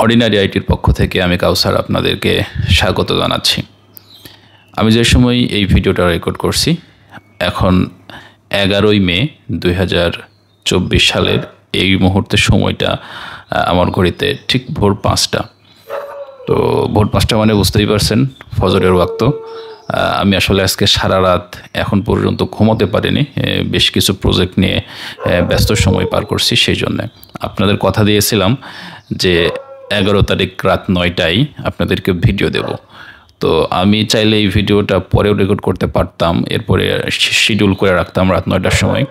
Ordinary আইটির পক্ষ থেকে আমি কাউসার আপনাদেরকে স্বাগত জানাচ্ছি আমি যে সময় এই ভিডিওটা রেকর্ড করছি এখন এগারোই মে দুই সালের এই মুহূর্তে সময়টা আমার ঘড়িতে ঠিক ভোর পাঁচটা তো ভোর পাঁচটা মানে বুঝতেই পারছেন ফজরের ওয়াক্ত আমি আসলে আজকে সারা রাত এখন পর্যন্ত ঘুমোতে পারিনি বেশ কিছু প্রজেক্ট নিয়ে ব্যস্ত সময় পার করছি সেই জন্যে আপনাদের কথা দিয়েছিলাম যে এগারো তারিখ রাত নয়টায় আপনাদেরকে ভিডিও দেব তো আমি চাইলে এই ভিডিওটা পরেও রেকর্ড করতে পারতাম এরপরে শিডিউল করে রাখতাম রাত নয়টার সময়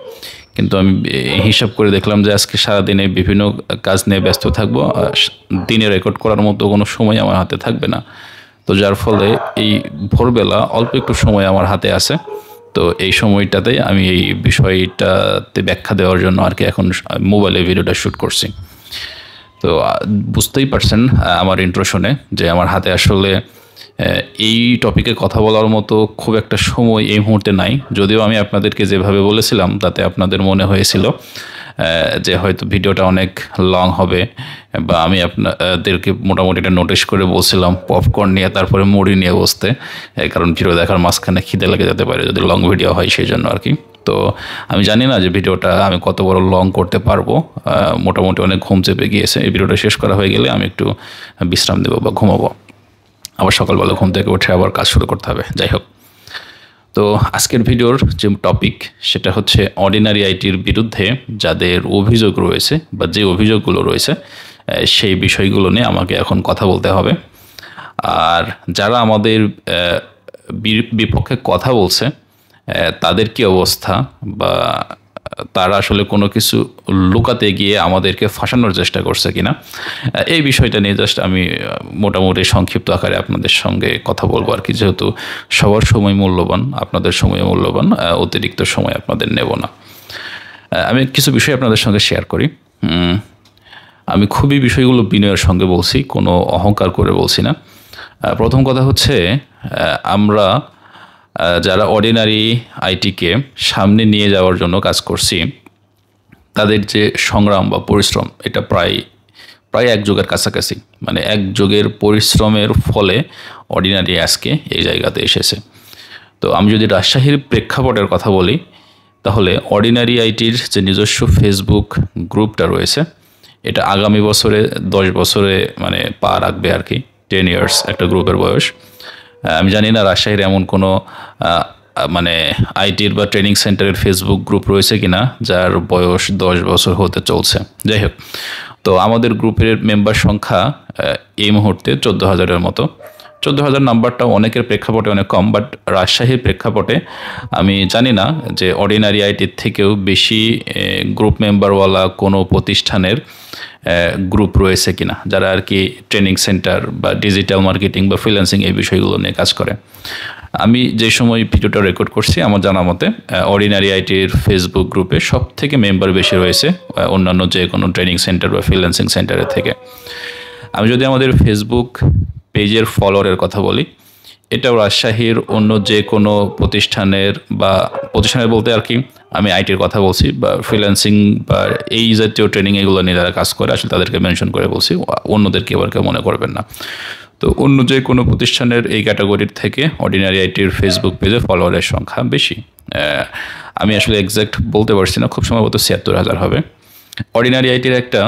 কিন্তু আমি হিসাব করে দেখলাম যে আজকে সারাদিনে বিভিন্ন কাজ নিয়ে ব্যস্ত থাকবো দিনে রেকর্ড করার মতো কোনো সময় আমার হাতে থাকবে না তো যার ফলে এই ভোরবেলা অল্প একটু সময় আমার হাতে আছে তো এই সময়টাতে আমি এই বিষয়টাতে ব্যাখ্যা দেওয়ার জন্য আর কি এখন মোবাইলে ভিডিওটা শ্যুট করছি তো বুঝতেই পারছেন আমার ইন্ট্রো শুনে যে আমার হাতে আসলে এই টপিকে কথা বলার মতো খুব একটা সময় এই মুহূর্তে নাই যদিও আমি আপনাদেরকে যেভাবে বলেছিলাম তাতে আপনাদের মনে হয়েছিল যে হয়তো ভিডিওটা অনেক লং হবে বা আমি আপনাদেরকে মোটামুটি এটা নোটিশ করে বলছিলাম পপকর্ন নিয়ে তারপরে মুড়ি নিয়ে বসতে কারণ ভিডিও দেখার মাঝখানে খিদে লেগে যেতে পারে যদি লং ভিডিও হয় সেই জন্য আর কি তো আমি জানি না যে ভিডিওটা আমি কত বড় লং করতে পারবো মোটামুটি অনেক ঘুম চেপে গিয়েছে এই ভিডিওটা শেষ করা হয়ে গেলে আমি একটু বিশ্রাম দেবো বা ঘুমাবো আবার সকালবেলা ঘুম থেকে উঠে আবার কাজ শুরু করতে হবে যাই হোক তো আজকের ভিডিওর যে টপিক সেটা হচ্ছে অর্ডিনারি আইটির বিরুদ্ধে যাদের অভিযোগ রয়েছে বা যে অভিযোগগুলো রয়েছে সেই বিষয়গুলো নিয়ে আমাকে এখন কথা বলতে হবে আর যারা আমাদের বিপক্ষে কথা বলছে তাদের কি অবস্থা বা তারা আসলে কোনো কিছু লুকাতে গিয়ে আমাদেরকে ফাঁসানোর চেষ্টা করছে কিনা এই বিষয়টা নিয়ে জাস্ট আমি মোটামুটি সংক্ষিপ্ত আকারে আপনাদের সঙ্গে কথা বলবো আর কি যেহেতু সবার সময় মূল্যবান আপনাদের সময় মূল্যবান অতিরিক্ত সময় আপনাদের নেব না আমি কিছু বিষয় আপনাদের সঙ্গে শেয়ার করি আমি খুবই বিষয়গুলো বিনয়ের সঙ্গে বলছি কোনো অহংকার করে বলছি না প্রথম কথা হচ্ছে আমরা যারা অর্ডিনারি আইটিকে সামনে নিয়ে যাওয়ার জন্য কাজ করছি তাদের যে সংগ্রাম বা পরিশ্রম এটা প্রায় প্রায় এক যুগের কাছাকাছি মানে এক যুগের পরিশ্রমের ফলে অর্ডিনারি আজকে এই জায়গাতে এসেছে তো আমি যদি রাজশাহীর প্রেক্ষাপটের কথা বলি তাহলে অর্ডিনারি আইটির যে নিজস্ব ফেসবুক গ্রুপটা রয়েছে এটা আগামী বছরে দশ বছরে মানে পা রাখবে আর কি টেন ইয়ার্স একটা গ্রুপের বয়স আমি জানি না রাজশাহীর এমন কোনো মানে আইটির বা ট্রেনিং সেন্টারের ফেসবুক গ্রুপ রয়েছে কিনা যার বয়স দশ বছর হতে চলছে যাই হোক তো আমাদের গ্রুপের মেম্বার সংখ্যা এই মুহূর্তে চোদ্দো হাজারের মতো চোদ্দ হাজার নাম্বারটা অনেকের প্রেক্ষাপটে অনেক কম বাট রাজশাহীর প্রেক্ষাপটে আমি জানি না যে অর্ডিনারি আইটির থেকেও বেশি গ্রুপ মেম্বারওয়ালা কোনো প্রতিষ্ঠানের গ্রুপ রয়েছে কিনা যারা আর কি ট্রেনিং সেন্টার বা ডিজিটাল মার্কেটিং বা ফ্রিল্যান্সিং এই বিষয়গুলো নিয়ে কাজ করে আমি যে সময় ভিডিওটা রেকর্ড করছি আমার জানা মতে অর্ডিনারি আইটির ফেসবুক গ্রুপে সব থেকে মেম্বার বেশি রয়েছে অন্যান্য যে কোনো ট্রেনিং সেন্টার বা ফ্রিল্যান্সিং সেন্টারের থেকে আমি যদি আমাদের ফেসবুক পেজের ফলোয়ারের কথা বলি এটাও রাজশাহীর অন্য যে কোনো প্রতিষ্ঠানের বা প্রতিষ্ঠানের বলতে আর কি আমি আইটির কথা বলছি বা ফ্রিল্যান্সিং বা এই জাতীয় ট্রেনিং এগুলো নিয়ে যারা কাজ করে আসলে তাদেরকে মেনশন করে বলছি অন্যদেরকে এবার কেউ মনে করবেন না তো অন্য যে কোনো প্রতিষ্ঠানের এই ক্যাটাগরির থেকে অর্ডিনারি আইটির ফেসবুক পেজে ফলোয়ারের সংখ্যা বেশি আমি আসলে এক্স্যাক্ট বলতে পারছি না খুব সম্ভবত ছিয়াত্তর হাজার হবে অর্ডিনারি আইটির একটা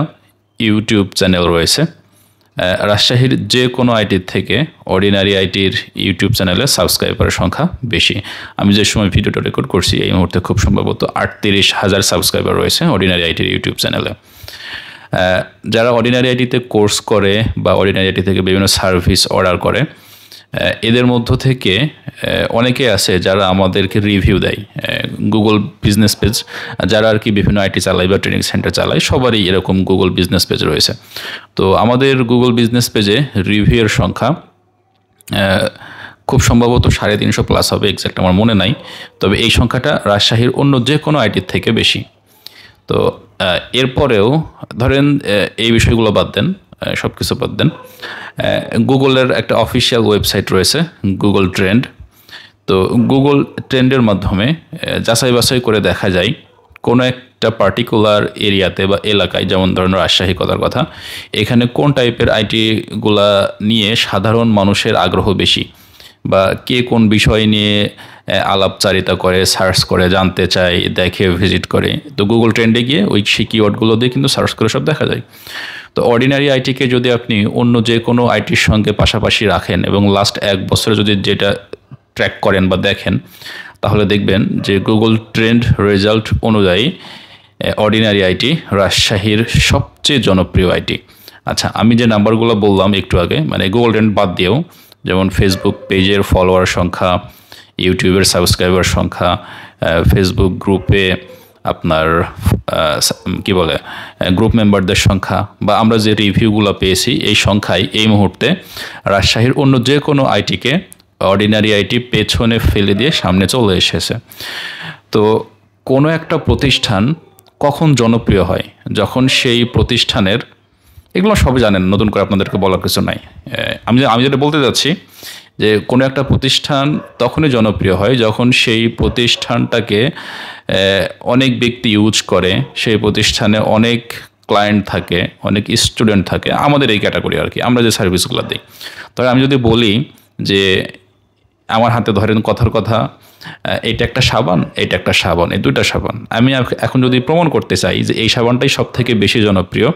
ইউটিউব চ্যানেল রয়েছে রাজশাহীর যে কোনো আইটির থেকে অর্ডিনারি আইটির ইউটিউব চ্যানেলে সাবস্ক্রাইবারের সংখ্যা বেশি আমি যে সময় ভিডিওটা রেকর্ড করছি এই মুহূর্তে খুব সম্ভবত আটত্রিশ হাজার সাবস্ক্রাইবার রয়েছে অর্ডিনারি আইটির ইউটিউব চ্যানেলে যারা অর্ডিনারি আইটিতে কোর্স করে বা অর্ডিনারি আইটি থেকে বিভিন্ন সার্ভিস অর্ডার করে এদের মধ্য থেকে অনেকে আছে যারা আমাদেরকে রিভিউ দেয় গুগল বিজনেস পেজ যারা আর কি বিভিন্ন আইটি চালায় বা ট্রেনিং সেন্টার চালায় সবারই এরকম গুগল বিজনেস পেজ রয়েছে তো আমাদের গুগল বিজনেস পেজে রিভিউয়ের সংখ্যা খুব সম্ভবত সাড়ে তিনশো প্লাস হবে এক্স্যাক্ট আমার মনে নাই তবে এই সংখ্যাটা রাজশাহীর অন্য যে কোনো আইটির থেকে বেশি তো এরপরেও ধরেন এই বিষয়গুলো বাদ দেন সব কিছু বাদ দেন গুগলের একটা অফিসিয়াল ওয়েবসাইট রয়েছে গুগল ট্রেন্ড তো গুগল ট্রেন্ডের মাধ্যমে যাচাই বাছাই করে দেখা যায় কোনো একটা পার্টিকুলার এরিয়াতে বা এলাকায় যেমন ধরনের রাজশাহী কথার কথা এখানে কোন টাইপের আইটিগুলা নিয়ে সাধারণ মানুষের আগ্রহ বেশি বা কে কোন বিষয় নিয়ে আলাপচারিতা করে সার্চ করে জানতে চায় দেখে ভিজিট করে তো গুগল ট্রেন্ডে গিয়ে ওই সেই কিওয়ার্ডগুলো দিয়ে কিন্তু সার্চ করে সব দেখা যায় তো অর্ডিনারি আইটিকে যদি আপনি অন্য যে কোনো আইটির সঙ্গে পাশাপাশি রাখেন এবং লাস্ট এক বছরে যদি যেটা ট্র্যাক করেন বা দেখেন তাহলে দেখবেন যে গুগল ট্রেন্ড রেজাল্ট অনুযায়ী অর্ডিনারি আইটি রাজশাহীর সবচেয়ে জনপ্রিয় আইটি আচ্ছা আমি যে নাম্বারগুলো বললাম একটু আগে মানে গুগল ট্রেন্ড বাদ দিয়েও যেমন ফেসবুক পেজের ফলোয়ার সংখ্যা ইউটিউবের সাবস্ক্রাইবার সংখ্যা ফেসবুক গ্রুপে আপনার কি বলে গ্রুপ মেম্বারদের সংখ্যা বা আমরা যে রিভিউগুলো পেয়েছি এই সংখ্যায় এই মুহূর্তে রাজশাহীর অন্য যে কোনো আইটিকে অর্ডিনারি আইটি পেছনে ফেলে দিয়ে সামনে চলে এসেছে তো কোনো একটা প্রতিষ্ঠান কখন জনপ্রিয় হয় যখন সেই প্রতিষ্ঠানের এগুলো সবই জানেন নতুন করে আপনাদেরকে বলার কিছু নাই আমি আমি যেটা বলতে যাচ্ছি যে কোনো একটা প্রতিষ্ঠান তখনই জনপ্রিয় হয় যখন সেই প্রতিষ্ঠানটাকে অনেক ব্যক্তি ইউজ করে সেই প্রতিষ্ঠানে অনেক ক্লায়েন্ট থাকে অনেক স্টুডেন্ট থাকে আমাদের এই ক্যাটাগরি আর কি আমরা যে সার্ভিসগুলো দিই তবে আমি যদি বলি যে আমার হাতে ধরেন কথার কথা এটা একটা সাবান এটা একটা সাবান এই দুইটা সাবান আমি এখন যদি প্রমাণ করতে চাই যে এই সাবানটাই সব থেকে বেশি জনপ্রিয়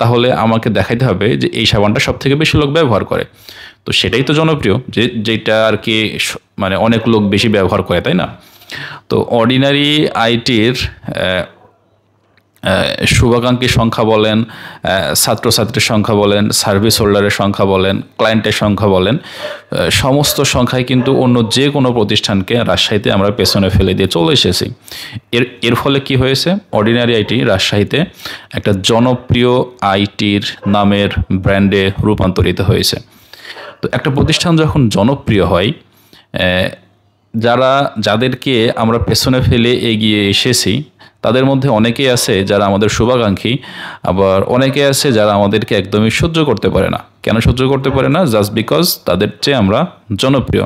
তাহলে আমাকে দেখাইতে হবে যে এই সাবানটা সব থেকে বেশি লোক ব্যবহার করে তো সেটাই তো জনপ্রিয় যে যেটা আর কি মানে অনেক লোক বেশি ব্যবহার করে তাই না তো অর্ডিনারি আইটির শুভাকাঙ্ক্ষীর সংখ্যা বলেন ছাত্রছাত্রীর সংখ্যা বলেন সার্ভিস হোল্ডারের সংখ্যা বলেন ক্লায়েন্টের সংখ্যা বলেন সমস্ত সংখ্যায় কিন্তু অন্য যে কোনো প্রতিষ্ঠানকে রাজশাহীতে আমরা পেছনে ফেলে দিয়ে চলে এসেছি এর এর ফলে কি হয়েছে অর্ডিনারি আইটি রাজশাহীতে একটা জনপ্রিয় আইটির নামের ব্র্যান্ডে রূপান্তরিত হয়েছে তো একটা প্রতিষ্ঠান যখন জনপ্রিয় হয় যারা যাদেরকে আমরা পেছনে ফেলে এগিয়ে এসেছি তাদের মধ্যে অনেকেই আছে যারা আমাদের শুভাকাঙ্ক্ষী আবার অনেকে আছে যারা আমাদেরকে একদমই সহ্য করতে পারে না কেন সহ্য করতে পারে না জাস্ট বিকজ তাদের চেয়ে আমরা জনপ্রিয়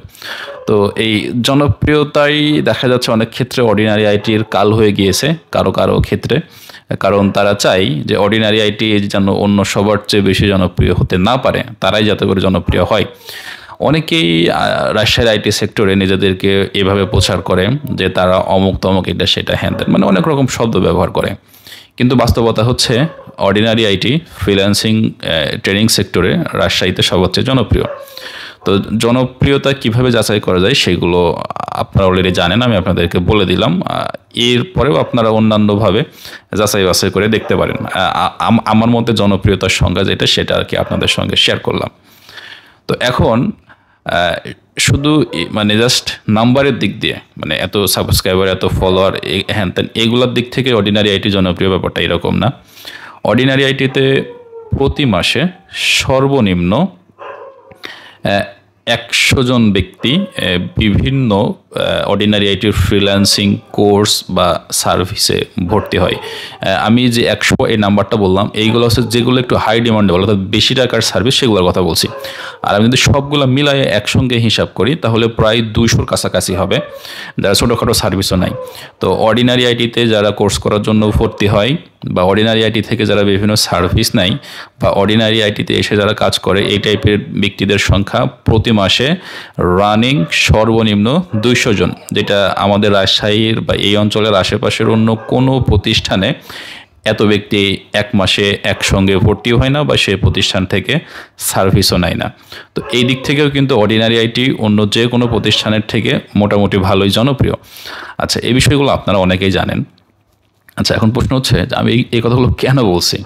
তো এই জনপ্রিয়তাই দেখা যাচ্ছে অনেক ক্ষেত্রে অর্ডিনারি আইটির কাল হয়ে গিয়েছে কারো কারো ক্ষেত্রে কারণ তারা চাই যে অর্ডিনারি আইটি যেন অন্য সবার চেয়ে বেশি জনপ্রিয় হতে না পারে তারাই যাতে করে জনপ্রিয় হয় অনেকেই রাজশাহীর আইটি সেক্টরে নিজেদেরকে এভাবে প্রচার করে যে তারা অমুক তমুক এটা সেটা হ্যান মানে অনেক রকম শব্দ ব্যবহার করে কিন্তু বাস্তবতা হচ্ছে অর্ডিনারি আইটি ফ্রিল্যান্সিং ট্রেনিং সেক্টরে রাজশাহীতে সবার চেয়ে জনপ্রিয় তো জনপ্রিয়তা কিভাবে যাচাই করা যায় সেগুলো আপনারা অলরেডি জানেন আমি আপনাদেরকে বলে দিলাম এরপরেও আপনারা অন্যান্যভাবে যাচাই বাছাই করে দেখতে পারেন আমার মতে জনপ্রিয়তার সংজ্ঞা যেটা সেটা আর কি আপনাদের সঙ্গে শেয়ার করলাম তো এখন শুধু মানে জাস্ট নাম্বারের দিক দিয়ে মানে এত সাবস্ক্রাইবার এত ফলোয়ার হ্যান ত্যান এগুলোর দিক থেকে অর্ডিনারি আইটি জনপ্রিয় ব্যাপারটা এরকম না অর্ডিনারি আইটিতে প্রতি মাসে সর্বনিম্ন একশো জন ব্যক্তি বিভিন্ন অর্ডিনারি আইটি ফ্রিল্যান্সিং কোর্স বা সার্ভিসে ভর্তি হয় আমি যে একশো এই নাম্বারটা বললাম এইগুলো হচ্ছে যেগুলো একটু হাই ডিমান্ডেবল অর্থাৎ বেশি টাকার সার্ভিস সেগুলোর কথা বলছি আর আমি যদি সবগুলো মিলাই একসঙ্গে হিসাব করি তাহলে প্রায় দুইশোর কাছাকাছি হবে যারা ছোটোখাটো সার্ভিসও নাই তো অর্ডিনারি আইটিতে যারা কোর্স করার জন্য ভর্তি হয় বা অর্ডিনারি আইটি থেকে যারা বিভিন্ন সার্ভিস নাই বা অর্ডিনারি আইটিতে এসে যারা কাজ করে এই টাইপের ব্যক্তিদের সংখ্যা প্রতি মাসে রানিং সর্বনিম্ন দুইশো জন যেটা আমাদের রাজশাহীর বা এই অঞ্চলের আশেপাশের অন্য কোনো প্রতিষ্ঠানে এত ব্যক্তি এক মাসে একসঙ্গে ভর্তি হয় না বা সে প্রতিষ্ঠান থেকে সার্ভিসও নেয় না তো এই দিক থেকেও কিন্তু অর্ডিনারি আইটি অন্য যে কোনো প্রতিষ্ঠানের থেকে মোটামুটি ভালোই জনপ্রিয় আচ্ছা এই বিষয়গুলো আপনারা অনেকেই জানেন আচ্ছা এখন প্রশ্ন হচ্ছে আমি এই কথাগুলো কেন বলছি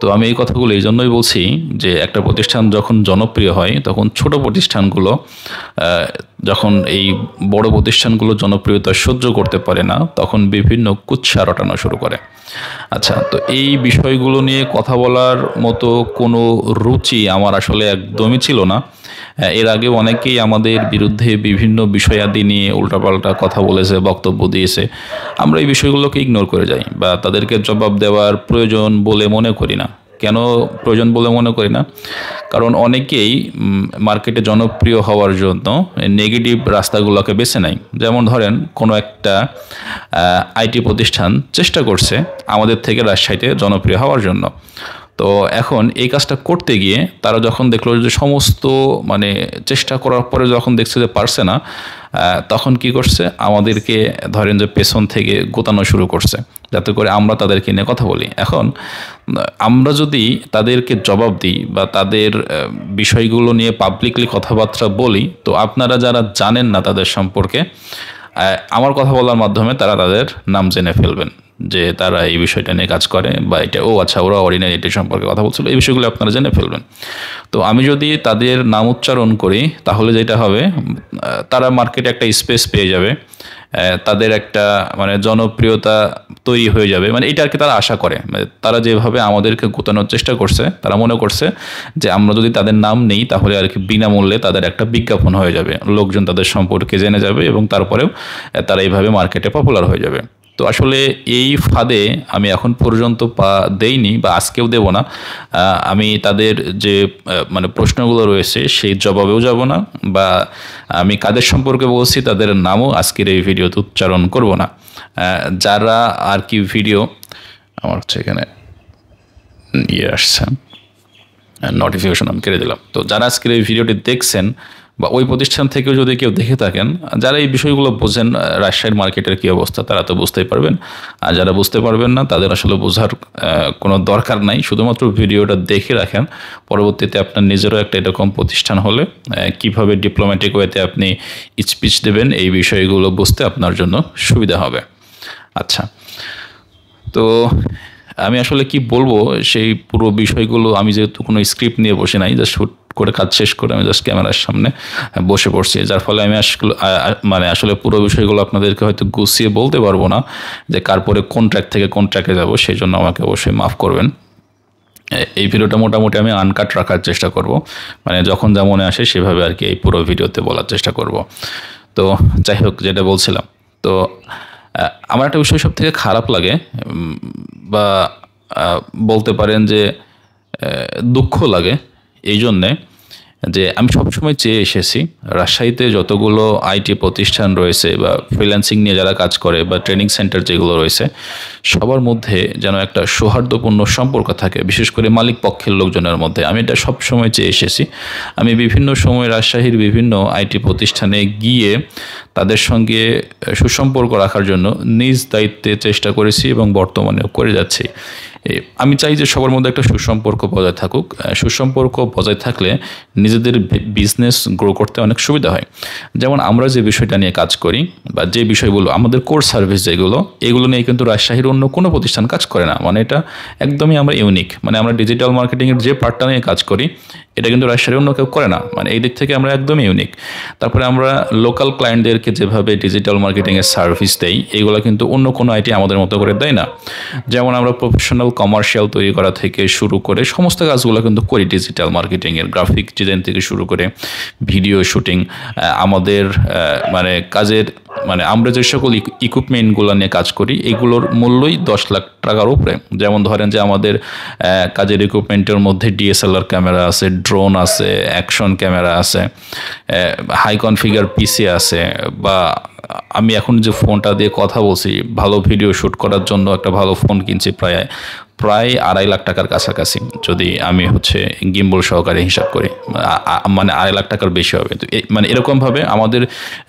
তো আমি এই কথাগুলো এই জন্যই বলছি যে একটা প্রতিষ্ঠান যখন জনপ্রিয় হয় তখন ছোট প্রতিষ্ঠানগুলো যখন এই বড় প্রতিষ্ঠানগুলো জনপ্রিয়তা সহ্য করতে পারে না তখন বিভিন্ন কুৎসা রটানো শুরু করে আচ্ছা তো এই বিষয়গুলো নিয়ে কথা বলার মতো কোনো রুচি আমার আসলে একদমই ছিল না এর আগে অনেকেই আমাদের বিরুদ্ধে বিভিন্ন বিষয়াদি নিয়ে উল্টাপাল্টা কথা বলেছে বক্তব্য দিয়েছে আমরা এই বিষয়গুলোকে ইগনোর করে যাই বা তাদেরকে জবাব দেওয়ার প্রয়োজন বলে মনে করি না কেন প্রয়োজন বলে মনে করি না কারণ অনেকেই মার্কেটে জনপ্রিয় হওয়ার জন্য নেগেটিভ রাস্তাগুলোকে বেছে নেয় যেমন ধরেন কোনো একটা আইটি প্রতিষ্ঠান চেষ্টা করছে আমাদের থেকে রাজশাহীতে জনপ্রিয় হওয়ার জন্য তো এখন এই কাজটা করতে গিয়ে তারা যখন দেখলো যে সমস্ত মানে চেষ্টা করার পরে যখন দেখছে যে পারছে না তখন কি করছে আমাদেরকে ধরেন যে পেছন থেকে গোতানো শুরু করছে যাতে করে আমরা তাদেরকে নিয়ে কথা বলি এখন আমরা যদি তাদেরকে জবাব দিই বা তাদের বিষয়গুলো নিয়ে পাবলিকলি কথাবার্তা বলি তো আপনারা যারা জানেন না তাদের সম্পর্কে আমার কথা বলার মাধ্যমে তারা তাদের নাম জেনে ফেলবেন যে তারা এই বিষয়টা নিয়ে কাজ করে বা এটা ও আচ্ছা ওরা অর্ডিনারি এটি সম্পর্কে কথা বলছিল এই বিষয়গুলো আপনারা জেনে ফেলবেন তো আমি যদি তাদের নাম উচ্চারণ করি তাহলে যেটা হবে তারা মার্কেটে একটা স্পেস পেয়ে যাবে তাদের একটা মানে জনপ্রিয়তা তৈরি হয়ে যাবে মানে এটা আর কি তারা আশা করে মানে তারা যেভাবে আমাদেরকে গোতানোর চেষ্টা করছে তারা মনে করছে যে আমরা যদি তাদের নাম নেই তাহলে আর কি বিনামূল্যে তাদের একটা বিজ্ঞাপন হয়ে যাবে লোকজন তাদের সম্পর্কে জেনে যাবে এবং তারপরেও তারা এইভাবে মার্কেটে পপুলার হয়ে যাবে তো আসলে এই ফাঁদে আমি এখন পর্যন্ত পা দেইনি বা আজকেও দেব না আমি তাদের যে মানে প্রশ্নগুলো রয়েছে সেই জবাবেও যাব না বা আমি কাদের সম্পর্কে বলছি তাদের নামও আজকের এই ভিডিওতে উচ্চারণ করব না যারা আর কি ভিডিও আমার হচ্ছে এখানে ইয়ে আসছে নোটিফিকেশন আমি কেড়ে দিলাম তো যারা আজকের এই ভিডিওটি দেখছেন বা ওই প্রতিষ্ঠান থেকেও যদি কেউ দেখে থাকেন যারা এই বিষয়গুলো বোঝেন রাজশাহীর মার্কেটের কী অবস্থা তারা তো বুঝতেই পারবেন আর যারা বুঝতে পারবেন না তাদের আসলে বোঝার কোনো দরকার নাই শুধুমাত্র ভিডিওটা দেখে রাখেন পরবর্তীতে আপনার নিজেরও একটা এরকম প্রতিষ্ঠান হলে কিভাবে ডিপ্লোম্যাটিক ওয়েতে আপনি স্পিচ দেবেন এই বিষয়গুলো বুঝতে আপনার জন্য সুবিধা হবে আচ্ছা তো আমি আসলে কি বলবো সেই পুরো বিষয়গুলো আমি যেহেতু কোনো স্ক্রিপ্ট নিয়ে বসে নাই জাস্ট করে কাজ শেষ করে আমি জাস্ট ক্যামেরার সামনে বসে পড়ছি যার ফলে আমি আসলে মানে আসলে পুরো বিষয়গুলো আপনাদেরকে হয়তো গুছিয়ে বলতে পারবো না যে কার পরে কোন ট্র্যাক থেকে কোন ট্র্যাকে যাব সেই জন্য আমাকে অবশ্যই মাফ করবেন এই ভিডিওটা মোটামুটি আমি আনকাট রাখার চেষ্টা করব মানে যখন যা মনে আসে সেভাবে আর কি এই পুরো ভিডিওতে বলার চেষ্টা করব তো যাই হোক যেটা বলছিলাম তো আমার একটা বিষয় সব থেকে খারাপ লাগে বা বলতে পারেন যে দুঃখ লাগে এই জন্যে যে আমি সবসময় চেয়ে এসেছি রাজশাহীতে যতগুলো আইটি প্রতিষ্ঠান রয়েছে বা ফ্রিল্যান্সিং নিয়ে যারা কাজ করে বা ট্রেনিং সেন্টার যেগুলো রয়েছে সবার মধ্যে যেন একটা সৌহার্দ্যপূর্ণ সম্পর্ক থাকে বিশেষ করে মালিক পক্ষের লোকজনের মধ্যে আমি এটা সবসময় চেয়ে এসেছি আমি বিভিন্ন সময় রাজশাহীর বিভিন্ন আইটি প্রতিষ্ঠানে গিয়ে তাদের সঙ্গে সুসম্পর্ক রাখার জন্য নিজ দায়িত্বে চেষ্টা করেছি এবং বর্তমানেও করে যাচ্ছি আমি চাই যে সবার মধ্যে একটা সুসম্পর্ক বজায় থাকুক সুসম্পর্ক বজায় থাকলে নিজেদের বিজনেস গ্রো করতে অনেক সুবিধা হয় যেমন আমরা যে বিষয়টা নিয়ে কাজ করি বা যে বিষয়গুলো আমাদের কোর সার্ভিস যেগুলো এগুলো নিয়ে কিন্তু রাজশাহীর অন্য কোনো প্রতিষ্ঠান কাজ করে না মানে এটা একদমই আমরা ইউনিক মানে আমরা ডিজিটাল মার্কেটিংয়ের যে পার্টটা নিয়ে কাজ করি এটা কিন্তু রাজশাহীর অন্য কেউ করে না মানে এই দিক থেকে আমরা একদমই ইউনিক তারপরে আমরা লোকাল ক্লায়েন্টদেরকে যেভাবে ডিজিটাল মার্কেটিংয়ের সার্ভিস দেই এগুলো কিন্তু অন্য কোনো আইটি আমাদের মতো করে দেয় না যেমন আমরা প্রফেশনাল কমার্শিয়াল তৈরি করা থেকে শুরু করে সমস্ত কাজগুলো কিন্তু করি ডিজিটাল মার্কেটিংয়ের গ্রাফিক ডিজাইন থেকে শুরু করে ভিডিও শুটিং আমাদের মানে কাজের মানে আমরা যে সকল ইকুইপমেন্টগুলো নিয়ে কাজ করি এগুলোর মূল্যই দশ লাখ টাকার উপরে যেমন ধরেন যে আমাদের কাজের ইকুইপমেন্টের মধ্যে ডিএসএলআর ক্যামেরা আছে ড্রোন আছে অ্যাকশন ক্যামেরা আছে হাই কনফিগার পিসি আছে বা আমি এখন যে ফোনটা দিয়ে কথা বলছি ভালো ভিডিও শ্যুট করার জন্য একটা ভালো ফোন কিনছি প্রায় প্রায় আড়াই লাখ টাকার কাছাকাছি যদি আমি হচ্ছে গিম্বল সহকারে হিসাব করি মানে আড়াই লাখ টাকার বেশি হবে তো মানে এরকমভাবে আমাদের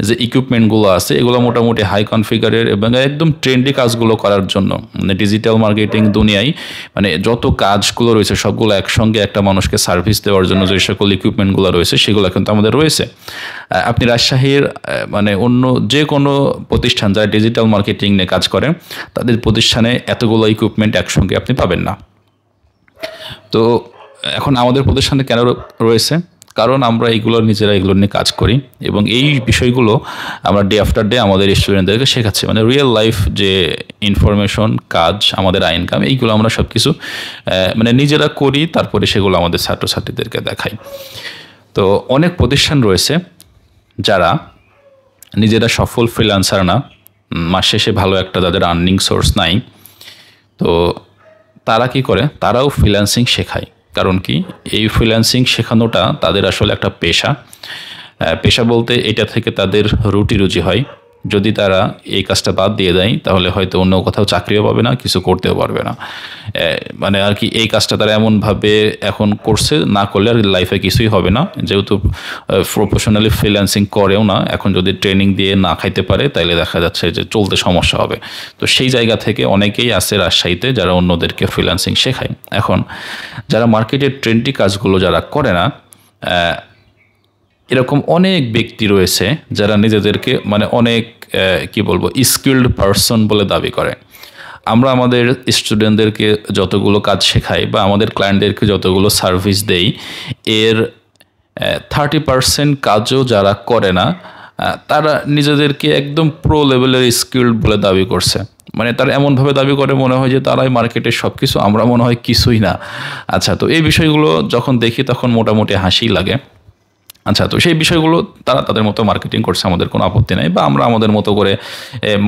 যে ইকুইপমেন্টগুলো আছে এগুলো মোটামুটি হাই কনফিগারের এবং একদম ট্রেন্ডি কাজগুলো করার জন্য মানে ডিজিটাল মার্কেটিং দুনিয়ায় মানে যত কাজগুলো রয়েছে সবগুলো একসঙ্গে একটা মানুষকে সার্ভিস দেওয়ার জন্য যে সকল ইকুইপমেন্টগুলো রয়েছে সেগুলো কিন্তু আমাদের রয়েছে আপনি রাজশাহীর মানে অন্য যে কোনো প্রতিষ্ঠান যারা ডিজিটাল মার্কেটিং নিয়ে কাজ করে তাদের প্রতিষ্ঠানে এতগুলো ইকুইপমেন্ট একসঙ্গে আপনি পাবেন না তো এখন আমাদের প্রতিষ্ঠানে কেন রয়েছে কারণ আমরা এইগুলো নিজেরা এগুলো নিয়ে কাজ করি এবং এই বিষয়গুলো আমরা ডে আফটার ডে আমাদের স্টুডেন্টদেরকে শেখাচ্ছি মানে রিয়েল লাইফ যে ইনফরমেশন কাজ আমাদের আইনকাম এইগুলো আমরা সব কিছু মানে নিজেরা করি তারপরে সেগুলো আমাদের ছাত্রছাত্রীদেরকে দেখাই তো অনেক প্রতিষ্ঠান রয়েছে যারা নিজেরা সফল ফ্রিলান্সার না মাস শেষে ভালো একটা তাদের আর্নিং সোর্স নাই তো তারা কি করে তারাও ফ্রিল্যান্সিং শেখায় কারণ কি এই ফ্রিল্যান্সিং শেখানোটা তাদের আসলে একটা পেশা পেশা বলতে এটা থেকে তাদের রুটি রুজি হয় যদি তারা এই কাজটা বাদ দিয়ে দেয় তাহলে হয়তো অন্য কোথাও চাকরিও পাবে না কিছু করতেও পারবে না মানে আর কি এই কাজটা তারা এমনভাবে এখন করছে না করলে আর লাইফে কিছুই হবে না যেহেতু প্রফেশনালি ফ্রিল্যান্সিং করেও না এখন যদি ট্রেনিং দিয়ে না খাইতে পারে তাইলে দেখা যাচ্ছে যে চলতে সমস্যা হবে তো সেই জায়গা থেকে অনেকেই আছে রাজশাহীতে যারা অন্যদেরকে ফ্রিল্যান্সিং শেখায় এখন যারা মার্কেটের ট্রেন্ডি কাজগুলো যারা করে না এরকম অনেক ব্যক্তি রয়েছে যারা নিজেদেরকে মানে অনেক কি বলবো স্কিল্ড পারসন বলে দাবি করে আমরা আমাদের স্টুডেন্টদেরকে যতগুলো কাজ শেখাই বা আমাদের ক্লায়েন্টদেরকে যতগুলো সার্ভিস দেই এর থার্টি পারসেন্ট কাজও যারা করে না তারা নিজেদেরকে একদম প্রো লেভেলের স্কিল্ড বলে দাবি করছে মানে তারা এমনভাবে দাবি করে মনে হয় যে তারাই মার্কেটে সব কিছু আমরা মনে হয় কিছুই না আচ্ছা তো এই বিষয়গুলো যখন দেখি তখন মোটামুটি হাসি লাগে আচ্ছা তো সেই বিষয়গুলো তারা তাদের মতো মার্কেটিং করছে আমাদের কোনো আপত্তি নেই বা আমরা আমাদের মতো করে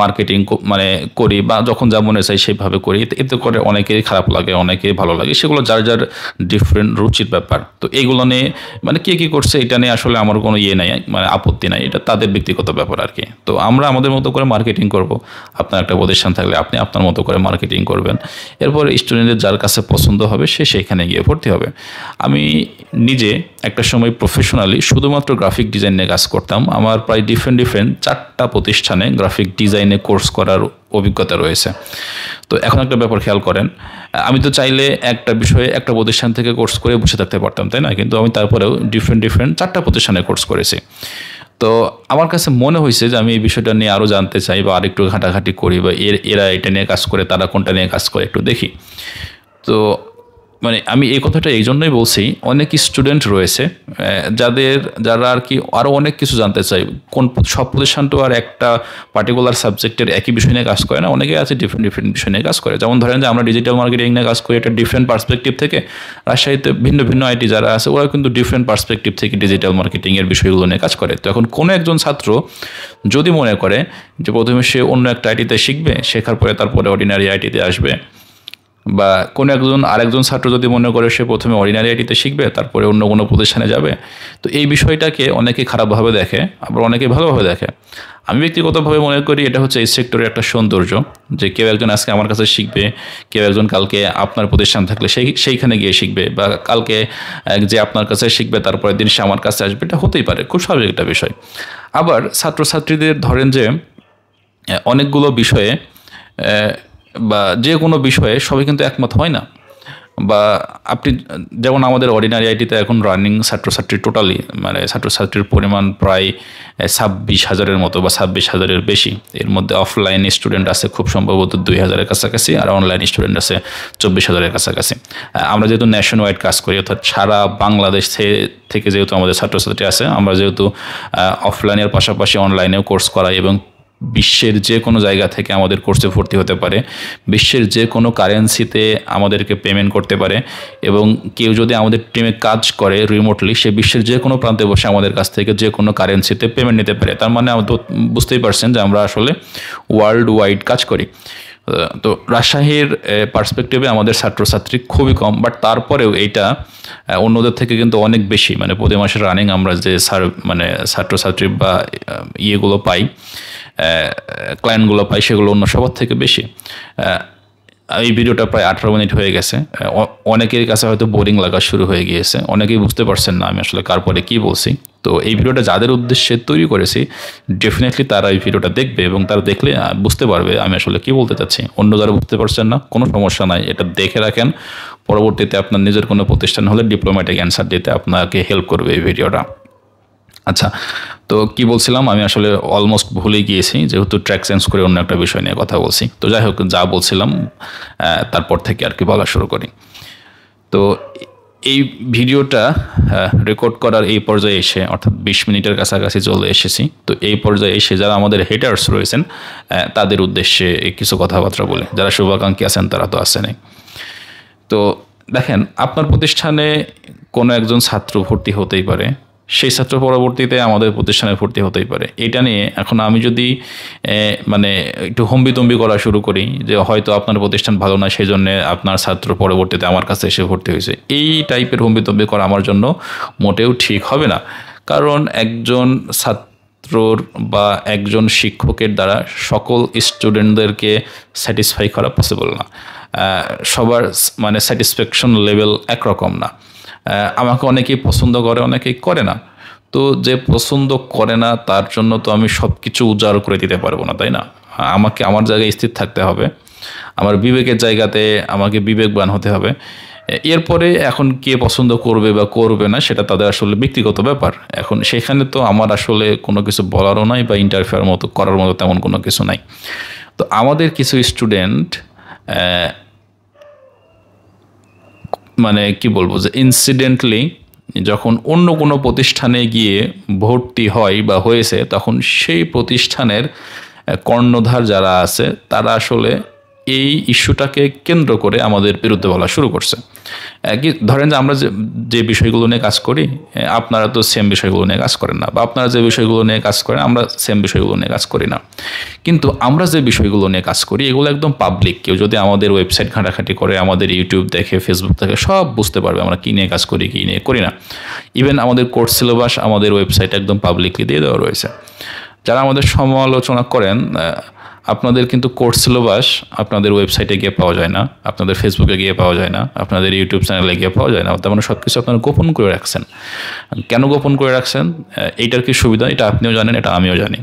মার্কেটিং মানে করি বা যখন যা মনে চাই সেইভাবে করি এতে করে অনেকেই খারাপ লাগে অনেকেই ভালো লাগে সেগুলো যার যার ডিফারেন্ট রুচির ব্যাপার তো এগুলো নিয়ে মানে কে কী করছে এটা নিয়ে আসলে আমার কোনো ইয়ে নাই মানে আপত্তি নাই এটা তাদের ব্যক্তিগত ব্যাপার আর কি তো আমরা আমাদের মতো করে মার্কেটিং করব আপনার একটা প্রতিষ্ঠান থাকলে আপনি আপনার মতো করে মার্কেটিং করবেন এরপর স্টুডেন্টদের যার কাছে পছন্দ হবে সে সেখানে গিয়ে ভর্তি হবে আমি নিজে একটা সময় প্রফেশনালি শুধুমাত্র গ্রাফিক ডিজাইন নিয়ে কাজ করতাম আমার প্রায় ডিফারেন্ট ডিফারেন্ট চারটা প্রতিষ্ঠানে গ্রাফিক ডিজাইনে কোর্স করার অভিজ্ঞতা রয়েছে তো এখন একটা ব্যাপার খেয়াল করেন আমি তো চাইলে একটা বিষয়ে একটা প্রতিষ্ঠান থেকে কোর্স করে বসে থাকতে পারতাম তাই না কিন্তু আমি তারপরেও ডিফারেন্ট ডিফারেন্ট চারটা প্রতিষ্ঠানে কোর্স করেছি তো আমার কাছে মনে হয়েছে যে আমি এই বিষয়টা নিয়ে আরও জানতে চাই বা আরেকটু ঘাটাঘাটি করি বা এর এরা এটা নিয়ে কাজ করে তারা কোনটা নিয়ে কাজ করে একটু দেখি তো মানে আমি এই কথাটা এই জন্যই বলছি অনেক স্টুডেন্ট রয়েছে যাদের যারা আর কি আরও অনেক কিছু জানতে চাই কোন সব প্রতিষ্ঠান তো আর একটা পার্টিকুলার সাবজেক্টের একই বিষয় নিয়ে কাজ করে না অনেকে আছে ডিফারেন্ট ডিফারেন্ট বিষয় নিয়ে কাজ করে যেমন ধরেন যে আমরা ডিজিটাল মার্কেটিং নিয়ে কাজ করি একটা ডিফারেন্ট পার্সপেক্টিভ থেকে রাজশাহীতে ভিন্ন ভিন্ন আইটি যারা আছে ওরা কিন্তু ডিফারেন্ট পার্সপেক্টিভ থেকে ডিজিটাল মার্কেটিংয়ের বিষয়গুলো নিয়ে কাজ করে তো এখন কোনো একজন ছাত্র যদি মনে করে যে প্রথমে সে অন্য একটা আইটিতে শিখবে শেখার পরে তারপরে অর্ডিনারি আইটিতে আসবে বা কোনো একজন আরেকজন ছাত্র যদি মনে করে সে প্রথমে অর্ডিনারি আইটিতে শিখবে তারপরে অন্য কোনো প্রতিষ্ঠানে যাবে তো এই বিষয়টাকে অনেকে খারাপভাবে দেখে আবার অনেকে ভালোভাবে দেখে আমি ব্যক্তিগতভাবে মনে করি এটা হচ্ছে এই সেক্টরের একটা সৌন্দর্য যে কেউ একজন আজকে আমার কাছে শিখবে কেউ একজন কালকে আপনার প্রতিষ্ঠান থাকলে সেই সেইখানে গিয়ে শিখবে বা কালকে যে আপনার কাছে শিখবে তারপরের দিন সে আমার কাছে আসবে এটা হতেই পারে খুব স্বাভাবিক একটা বিষয় আবার ছাত্রছাত্রীদের ধরেন যে অনেকগুলো বিষয়ে বা যে কোনো বিষয়ে সবই কিন্তু একমত হয় না বা আপনি যেমন আমাদের অর্ডিনারি আইটিতে এখন রানিং ছাত্রছাত্রী টোটালি মানে ছাত্রছাত্রীর পরিমাণ প্রায় ছাব্বিশ হাজারের মতো বা ছাব্বিশ হাজারের বেশি এর মধ্যে অফলাইন স্টুডেন্ট আছে খুব সম্ভবত দুই হাজারের কাছাকাছি আর অনলাইন স্টুডেন্ট আছে চব্বিশ হাজারের কাছাকাছি আমরা যেহেতু ন্যাশন ওয়াইড কাজ করি অর্থাৎ সারা বাংলাদেশ থেকে যেহেতু আমাদের ছাত্রছাত্রী আছে আমরা যেহেতু অফলাইনের পাশাপাশি অনলাইনেও কোর্স করাই এবং বিশ্বের যে কোনো জায়গা থেকে আমাদের কোর্সে ভর্তি হতে পারে বিশ্বের যে কোনো কারেন্সিতে আমাদেরকে পেমেন্ট করতে পারে এবং কেউ যদি আমাদের টিমে কাজ করে রিমোটলি সে বিশ্বের যে কোনো প্রান্তে বসে আমাদের কাছ থেকে যে কোনো কারেন্সিতে পেমেন্ট নিতে পারে তার মানে আমাদের বুঝতেই পারছেন যে আমরা আসলে ওয়ার্ল্ড ওয়াইড কাজ করি তো রাজশাহীর পার্সপেক্টিভে আমাদের ছাত্রছাত্রী খুবই কম বাট তারপরেও এইটা অন্যদের থেকে কিন্তু অনেক বেশি মানে প্রতি মাসের রানিং আমরা যে সার মানে ছাত্রছাত্রী বা ইয়েগুলো পাই ক্লায়েন্টগুলো পাই সেগুলো অন্য সবার থেকে বেশি এই ভিডিওটা প্রায় আঠারো মিনিট হয়ে গেছে অনেকের কাছে হয়তো বোরিং লাগা শুরু হয়ে গিয়েছে অনেকেই বুঝতে পারছেন না আমি আসলে কার পরে কী বলছি তো এই ভিডিওটা যাদের উদ্দেশ্যে তৈরি করেছি ডেফিনেটলি তারা এই ভিডিওটা দেখবে এবং তারা দেখলে বুঝতে পারবে আমি আসলে কি বলতে চাচ্ছি অন্য যারা বুঝতে পারছেন না কোনো সমস্যা নাই এটা দেখে রাখেন পরবর্তীতে আপনার নিজের কোনো প্রতিষ্ঠান হলে ডিপ্লোম্যাটিক অ্যান্সার দিতে আপনাকে হেল্প করবে এই ভিডিওটা আচ্ছা তো কি বলছিলাম আমি আসলে অলমোস্ট ভুলে গিয়েছি যেহেতু ট্র্যাক চেঞ্জ করে অন্য একটা বিষয় নিয়ে কথা বলছি তো যাই হোক যা বলছিলাম তারপর থেকে আর কি বলা শুরু করি তো এই ভিডিওটা রেকর্ড করার এই পর্যায়ে এসে অর্থাৎ বিশ মিনিটের কাছাকাছি চলে এসেছি তো এই পর্যায়ে এসে যারা আমাদের হেটার্স রয়েছেন তাদের উদ্দেশ্যে কিছু কথাবার্তা বলে যারা শুভাকাঙ্ক্ষী আছেন তারা তো আসেনি তো দেখেন আপনার প্রতিষ্ঠানে কোনো একজন ছাত্র ভর্তি হতেই পারে সেই ছাত্র পরবর্তীতে আমাদের প্রতিষ্ঠানে ভর্তি হতেই পারে এটা নিয়ে এখন আমি যদি মানে একটু হম্বিতম্বি করা শুরু করি যে হয়তো আপনার প্রতিষ্ঠান ভালো না সেই জন্যে আপনার ছাত্র পরবর্তীতে আমার কাছে এসে ভর্তি হয়েছে এই টাইপের হম্বিতম্বি করা আমার জন্য মোটেও ঠিক হবে না কারণ একজন ছাত্র ছাত্রর বা একজন শিক্ষকের দ্বারা সকল স্টুডেন্টদেরকে স্যাটিসফাই করা পসিবল না সবার মানে স্যাটিসফ্যাকশন লেভেল একরকম না আমাকে অনেকেই পছন্দ করে অনেকেই করে না তো যে পছন্দ করে না তার জন্য তো আমি সব কিছু উজাড় করে দিতে পারবো না তাই না আমাকে আমার জায়গায় স্থির থাকতে হবে আমার বিবেকের জায়গাতে আমাকে বিবেকবান হতে হবে এরপরে এখন কে পছন্দ করবে বা করবে না সেটা তাদের আসলে ব্যক্তিগত ব্যাপার এখন সেখানে তো আমার আসলে কোনো কিছু বলারও নাই বা ইন্টারফেয়ার মতো করার মতো তেমন কোনো কিছু নাই তো আমাদের কিছু স্টুডেন্ট মানে কি বলবো যে ইনসিডেন্টলি যখন অন্য কোনো প্রতিষ্ঠানে গিয়ে ভর্তি হয় বা হয়েছে তখন সেই প্রতিষ্ঠানের কর্ণধার যারা আছে তারা আসলে এই ইস্যুটাকে কেন্দ্র করে আমাদের বিরুদ্ধে বলা শুরু করছে কি ধরেন যে আমরা যে বিষয়গুলো নিয়ে কাজ করি আপনারা তো সেম বিষয়গুলো নিয়ে কাজ করেন না বা আপনারা যে বিষয়গুলো নিয়ে কাজ করেন আমরা সেম বিষয়গুলো নিয়ে কাজ করি না কিন্তু আমরা যে বিষয়গুলো নিয়ে কাজ করি এগুলো একদম পাবলিক কেউ যদি আমাদের ওয়েবসাইট ঘাঁটাঘাঁটি করে আমাদের ইউটিউব দেখে ফেসবুক দেখে সব বুঝতে পারবে আমরা কী নিয়ে কাজ করি কী নিয়ে করি না ইভেন আমাদের কোর্স সিলেবাস আমাদের ওয়েবসাইট একদম পাবলিকলি দিয়ে দেওয়া রয়েছে যারা আমাদের সমালোচনা করেন আপনাদের কিন্তু কোর্স সিলেবাস আপনাদের ওয়েবসাইটে গিয়ে পাওয়া যায় না আপনাদের ফেসবুকে গিয়ে পাওয়া যায় না আপনাদের ইউটিউব চ্যানেলে গিয়ে পাওয়া যায় না তার মানে সব কিছু আপনারা গোপন করে রাখছেন কেন গোপন করে রাখছেন এইটার কি সুবিধা এটা আপনিও জানেন এটা আমিও জানি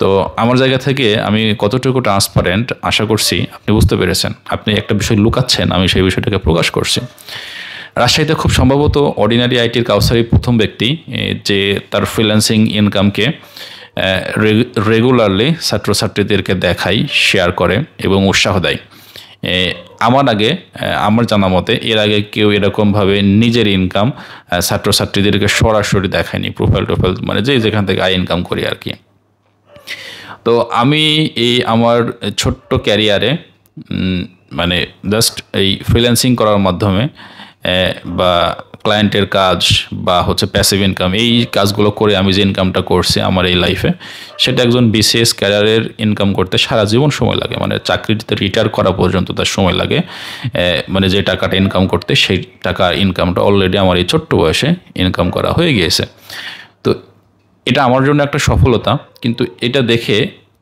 তো আমার জায়গা থেকে আমি কতটুকু ট্রান্সপারেন্ট আশা করছি আপনি বুঝতে পেরেছেন আপনি একটা বিষয় লুকাচ্ছেন আমি সেই বিষয়টাকে প্রকাশ করছি রাজশাহীতে খুব সম্ভবত অর্ডিনারি আইটির কাউসারি প্রথম ব্যক্তি যে তার ফ্রিল্যান্সিং ইনকামকে রেগুলারলি ছাত্রছাত্রীদেরকে দেখাই শেয়ার করে এবং উৎসাহ দেয় আমার আগে আমার জানা মতে এর আগে কেউ এরকমভাবে নিজের ইনকাম ছাত্রছাত্রীদেরকে সরাসরি দেখায়নি প্রোফাইল টোফাইল মানে যে যেখান থেকে আয় ইনকাম করি আর কি তো আমি এই আমার ছোট্ট ক্যারিয়ারে মানে জাস্ট এই ফ্রিল্যান্সিং করার মাধ্যমে বা ক্লায়েন্টের কাজ বা হচ্ছে প্যাসিভ ইনকাম এই কাজগুলো করে আমি যে ইনকামটা করছি আমার এই লাইফে সেটা একজন বিসিএস ক্যারিয়ারের ইনকাম করতে সারা জীবন সময় লাগে মানে চাকরিতে রিটায়ার করা পর্যন্ত তার সময় লাগে মানে যে টাকাটা ইনকাম করতে সেই টাকা ইনকামটা অলরেডি আমার এই ছোট্ট বয়সে ইনকাম করা হয়ে গিয়েছে তো এটা আমার জন্য একটা সফলতা কিন্তু এটা দেখে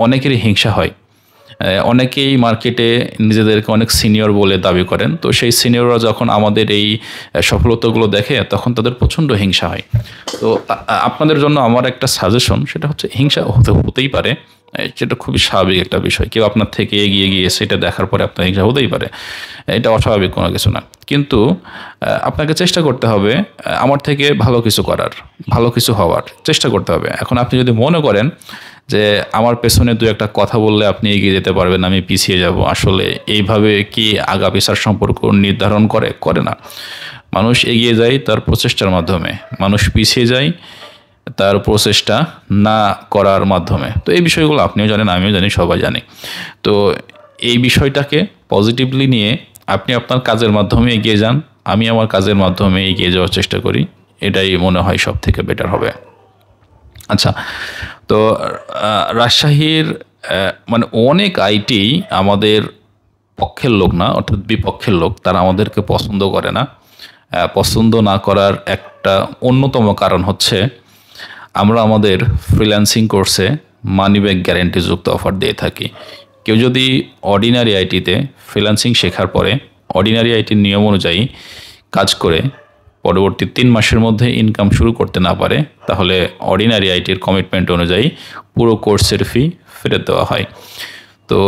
অনেকেরই হিংসা হয় অনেকেই মার্কেটে নিজেদেরকে অনেক সিনিয়র বলে দাবি করেন তো সেই সিনিয়ররা যখন আমাদের এই সফলতাগুলো দেখে তখন তাদের প্রচণ্ড হিংসা হয় তো আপনাদের জন্য আমার একটা সাজেশন সেটা হচ্ছে হিংসা হতে হতেই পারে সেটা খুবই স্বাভাবিক একটা বিষয় কেউ আপনার থেকে এগিয়ে গিয়ে সেটা দেখার পরে আপনার হিংসা হতেই পারে এটা অস্বাভাবিক কোনো কিছু না কিন্তু আপনাকে চেষ্টা করতে হবে আমার থেকে ভালো কিছু করার ভালো কিছু হওয়ার চেষ্টা করতে হবে এখন আপনি যদি মনে করেন যে আমার পেছনে দু একটা কথা বললে আপনি এগিয়ে যেতে পারবেন আমি পিছিয়ে যাব আসলে এইভাবে কি আগা পেশার সম্পর্ক নির্ধারণ করে করে না মানুষ এগিয়ে যায় তার প্রচেষ্টার মাধ্যমে মানুষ পিছিয়ে যায় তার প্রচেষ্টা না করার মাধ্যমে তো এই বিষয়গুলো আপনিও জানেন আমিও জানি সবাই জানি তো এই বিষয়টাকে পজিটিভলি নিয়ে আপনি আপনার কাজের মাধ্যমে এগিয়ে যান আমি আমার কাজের মাধ্যমে এগিয়ে যাওয়ার চেষ্টা করি এটাই মনে হয় সব থেকে বেটার হবে আচ্ছা তো রাজশাহীর মানে অনেক আইটি আমাদের পক্ষের লোক না অর্থাৎ বিপক্ষের লোক তারা আমাদেরকে পছন্দ করে না পছন্দ না করার একটা অন্যতম কারণ হচ্ছে আমরা আমাদের ফ্রিল্যান্সিং কোর্সে মানি ব্যাগ গ্যারেন্টিযুক্ত অফার দিয়ে থাকি কেউ যদি অর্ডিনারি আইটিতে ফ্রিল্যান্সিং শেখার পরে অর্ডিনারি আইটির নিয়ম অনুযায়ী কাজ করে পরবর্তী তিন মাসের মধ্যে ইনকাম শুরু করতে না পারে তাহলে অর্ডিনারি আইটির কমিটমেন্ট অনুযায়ী পুরো কোর্সের ফি ফেরত দেওয়া হয় তো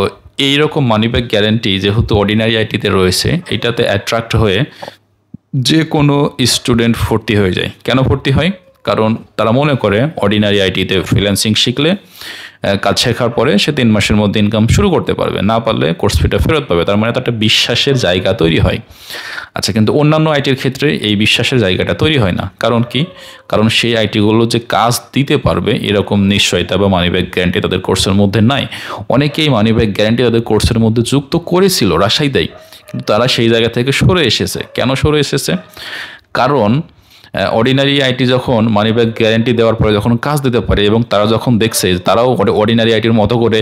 এই রকম মানিব্যাগ গ্যারেন্টি যেহেতু অর্ডিনারি আইটিতে রয়েছে এটাতে অ্যাট্রাক্ট হয়ে যে কোনো স্টুডেন্ট ভর্তি হয়ে যায় কেন ভর্তি হয় কারণ তারা মনে করে অর্ডিনারি আইটিতে ফ্রিল্যান্সিং শিখলে কাজ শেখার পরে সে তিন মাসের মধ্যে ইনকাম শুরু করতে পারবে না পারলে কোর্স ফিটা ফেরত পাবে তার মানে তার একটা বিশ্বাসের জায়গা তৈরি হয় আচ্ছা কিন্তু অন্যান্য আইটির ক্ষেত্রে এই বিশ্বাসের জায়গাটা তৈরি হয় না কারণ কি কারণ সেই আইটিগুলো যে কাজ দিতে পারবে এরকম নিশ্চয়তা বা মানিব্যাগ গ্যারান্টি তাদের কোর্সের মধ্যে নাই অনেকেই মানিব্যাগ গ্যারান্টি তাদের কোর্সের মধ্যে যুক্ত করেছিল রাশাই দেয় কিন্তু তারা সেই জায়গা থেকে সরে এসেছে কেন সরে এসেছে কারণ অর্ডিনারি আইটি যখন মানি ব্যাক গ্যারেন্টি দেওয়ার পরে যখন কাজ দিতে পারে এবং তারা যখন দেখছে তারাও অর্ডিনারি আইটির মতো করে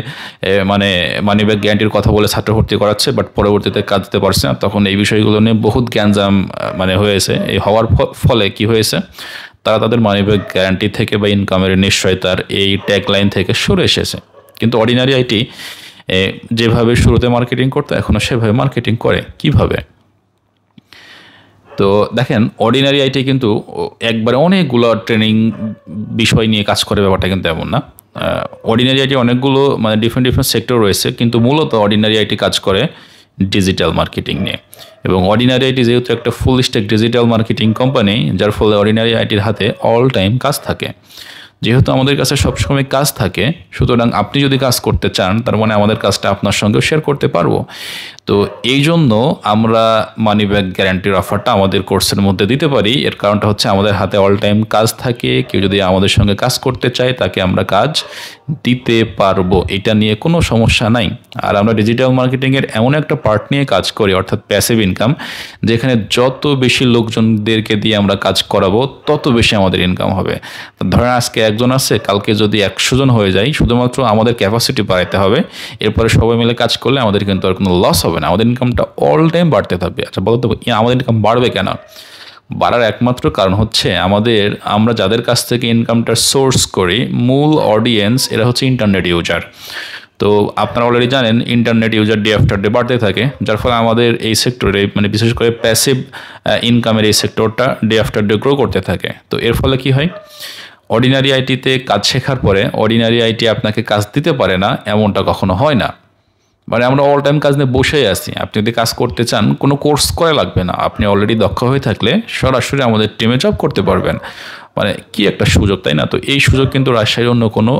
মানে মানি ব্যাক গ্যারেন্টির কথা বলে ছাত্র ভর্তি করাচ্ছে বাট পরবর্তীতে কাজ দিতে পারছে না তখন এই বিষয়গুলো নিয়ে বহুত জ্ঞানজাম মানে হয়েছে এই হওয়ার ফলে কি হয়েছে তারা তাদের মানি ব্যাগ গ্যারান্টি থেকে বা ইনকামের নিশ্চয়তার এই ট্যাগ লাইন থেকে সরে এসেছে কিন্তু অর্ডিনারি আইটি যেভাবে শুরুতে মার্কেটিং করতো এখনও সেভাবে মার্কেটিং করে কিভাবে। তো দেখেন অর্ডিনারি আইটি কিন্তু একবারে অনেকগুলো ট্রেনিং বিষয় নিয়ে কাজ করে ব্যাপারটা কিন্তু এমন না অর্ডিনারি আইটি অনেকগুলো মানে ডিফারেন্ট ডিফারেন্ট সেক্টর রয়েছে কিন্তু মূলত অর্ডিনারি আইটি কাজ করে ডিজিটাল মার্কেটিং নিয়ে এবং অর্ডিনারি আইটি যেহেতু একটা full stack digital marketing company যার ফলে অর্ডিনারি আইটির হাতে অল টাইম কাজ থাকে যেহেতু আমাদের কাছে সবসময় কাজ থাকে সুতরাং আপনি যদি কাজ করতে চান তার মানে আমাদের কাজটা আপনার সঙ্গেও শেয়ার করতে পারবো তো এই জন্য আমরা মানি ব্যাক গ্যারান্টির অফারটা আমাদের কোর্সের মধ্যে দিতে পারি এর কারণটা হচ্ছে আমাদের হাতে অল টাইম কাজ থাকে কেউ যদি আমাদের সঙ্গে কাজ করতে চায় তাকে আমরা কাজ দিতে পারবো এটা নিয়ে কোনো সমস্যা নাই আর আমরা ডিজিটাল মার্কেটিংয়ের এমন একটা পার্ট নিয়ে কাজ করি অর্থাৎ প্যাসিভ ইনকাম যেখানে যত বেশি লোকজনদেরকে দিয়ে আমরা কাজ করাবো তত বেশি আমাদের ইনকাম হবে ধরেন আজকে একজন আছে কালকে যদি একশো জন হয়ে যায় শুধুমাত্র আমাদের ক্যাপাসিটি বাড়াইতে হবে এরপরে সবাই মিলে কাজ করলে আমাদের কিন্তু আর কোনো লস হবে হবে না আমাদের ইনকামটা অল টাইম বাড়তে থাকবে আচ্ছা বলতে ইয়ে আমাদের ইনকাম বাড়বে কেন বাড়ার একমাত্র কারণ হচ্ছে আমাদের আমরা যাদের কাছ থেকে ইনকামটার সোর্স করি মূল অডিয়েন্স এরা হচ্ছে ইন্টারনেট ইউজার তো আপনারা অলরেডি জানেন internet user day after day বাড়তে থাকে যার ফলে আমাদের এই সেক্টরে মানে বিশেষ করে প্যাসিভ ইনকামের এই সেক্টরটা ডে আফটার ডে গ্রো করতে থাকে তো এর ফলে কি হয় অর্ডিনারি আইটিতে কাজ শেখার পরে অর্ডিনারি আইটি আপনাকে কাজ দিতে পারে না এমনটা কখনো হয় না মানে আমরা অল টাইম কাজ নিয়ে বসেই আছি আপনি যদি কাজ করতে চান কোনো কোর্স করা লাগবে না আপনি অলরেডি দক্ষ হয়ে থাকলে সরাসরি আমাদের টিমে জব করতে পারবেন মানে কি একটা সুযোগ তাই না তো এই সুযোগ কিন্তু রাজশাহীর অন্য কোনো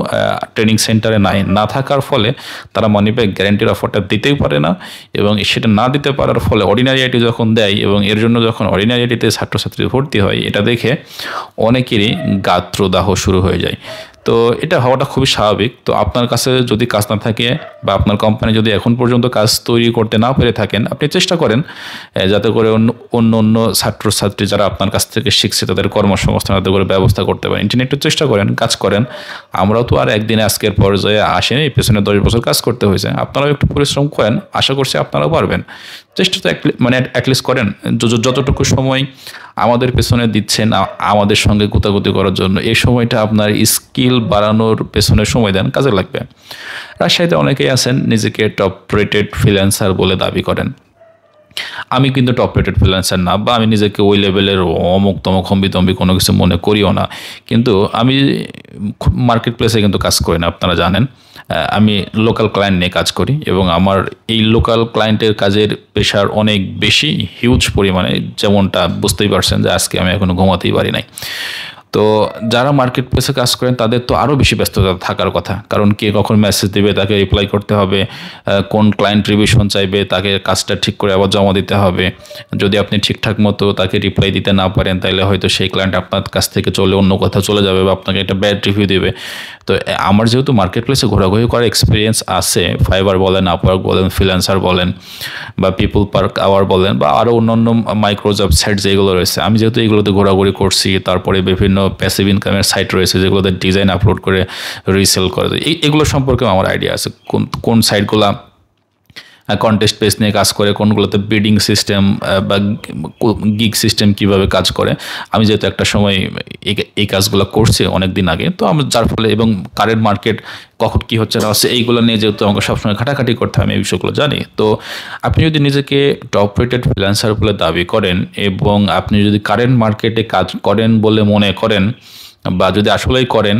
ট্রেনিং সেন্টারে নাই না থাকার ফলে তারা মানি ব্যাগ গ্যারান্টির অফারটা দিতেই পারে না এবং সেটা না দিতে পারার ফলে অর্ডিনারি আইটি যখন দেয় এবং এর জন্য যখন অর্ডিনারি আইটিতে ছাত্রছাত্রী ভর্তি হয় এটা দেখে অনেকেরই গাত্রদাহ শুরু হয়ে যায় তো এটা হওয়াটা খুবই স্বাভাবিক তো আপনার কাছে যদি কাজ না থাকে বা আপনার কোম্পানি যদি এখন পর্যন্ত কাজ তৈরি করতে না পেরে থাকেন আপনি চেষ্টা করেন যাতে করে অন্য অন্য ছাত্রছাত্রী যারা আপনার কাছ থেকে শিখছে তাদের কর্মসংস্থান যাতে করে ব্যবস্থা করতে পারেন ইন্টারনেটে চেষ্টা করেন কাজ করেন আমরাও তো আর একদিনে আজকের পর্যায়ে আসেনি পেছনে দশ বছর কাজ করতে হয়েছে আপনারাও একটু পরিশ্রম করেন আশা করছি আপনারাও পারবেন চেষ্টা তো মানে অ্যাটলিস্ট করেন যতটুকু সময় আমাদের পেছনে দিচ্ছেন আমাদের সঙ্গে গুতাগুতি করার জন্য এই সময়টা আপনার স্কিল বাড়ানোর পেছনে সময় দেন কাজে লাগবে রাজশাহীতে অনেকেই আছেন নিজেকে টপ রেটেড ফ্রিল্যান্সার বলে দাবি করেন আমি কিন্তু টপ রেটেড ফ্রিল্যান্সার না বা আমি নিজেকে ওই লেভেলের অমুক তমক হম্বি তম্বি কোনো কিছু মনে করিও না কিন্তু আমি মার্কেট প্লেসে কিন্তু কাজ করি না আপনারা জানেন আমি লোকাল ক্লায়েন্ট নিয়ে কাজ করি এবং আমার এই লোকাল ক্লায়েন্টের কাজের প্রেশার অনেক বেশি হিউজ পরিমাণে যেমনটা বুঝতেই পারছেন যে আজকে আমি এখনও ঘুমাতেই পারি নাই তো যারা মার্কেট প্লেসে কাজ করেন তাদের তো আরও বেশি ব্যস্ততা থাকার কথা কারণ কে কখন মেসেজ দেবে তাকে রিপ্লাই করতে হবে কোন ক্লায়েন্ট রিভিশন চাইবে তাকে কাজটা ঠিক করে আবার জমা দিতে হবে যদি আপনি ঠিকঠাক মতো তাকে রিপ্লাই দিতে না পারেন তাহলে হয়তো সেই ক্লায়েন্ট আপনার কাছ থেকে চলে অন্য কোথাও চলে যাবে বা আপনাকে একটা ব্যাড রিভিউ দেবে তো আমার যেহেতু মার্কেট প্লেসে ঘোরাঘুরি করার এক্সপিরিয়েন্স আছে ফাইবার বলেন আপওয়ার্ক বলেন ফ্রিল্যান্সার বলেন বা পিপুল পার্ক আওয়ার বলেন বা আরও অন্যান্য মাইক্রোজব সাইট যেগুলো রয়েছে আমি যেহেতু এগুলোতে ঘোরাঘুরি করছি তারপরে বিভিন্ন প্যাসিভ ইনকামের সাইট রয়েছে যেগুলোতে ডিজাইন আপলোড করে রিসেল করে এগুলো সম্পর্কেও আমার আইডিয়া আছে কোন কোন সাইটগুলো কন্টেস্ট পেস নিয়ে কাজ করে কোনগুলোতে ব্রিডিং সিস্টেম বা গিগ সিস্টেম কিভাবে কাজ করে আমি যেহেতু একটা সময় এই কাজগুলো করছি অনেক দিন আগে তো আমার যার ফলে এবং কারেন্ট মার্কেট কখন কী হচ্ছে না হচ্ছে এইগুলো নিয়ে যেহেতু আমাকে সবসময় ঘাটাঘাটি করতে হয় আমি এই বিষয়গুলো জানি তো আপনি যদি নিজেকে টপ রেটেড ফ্রিল্যান্সার বলে দাবি করেন এবং আপনি যদি কারেন্ট মার্কেটে কাজ করেন বলে মনে করেন বা যদি আসলেই করেন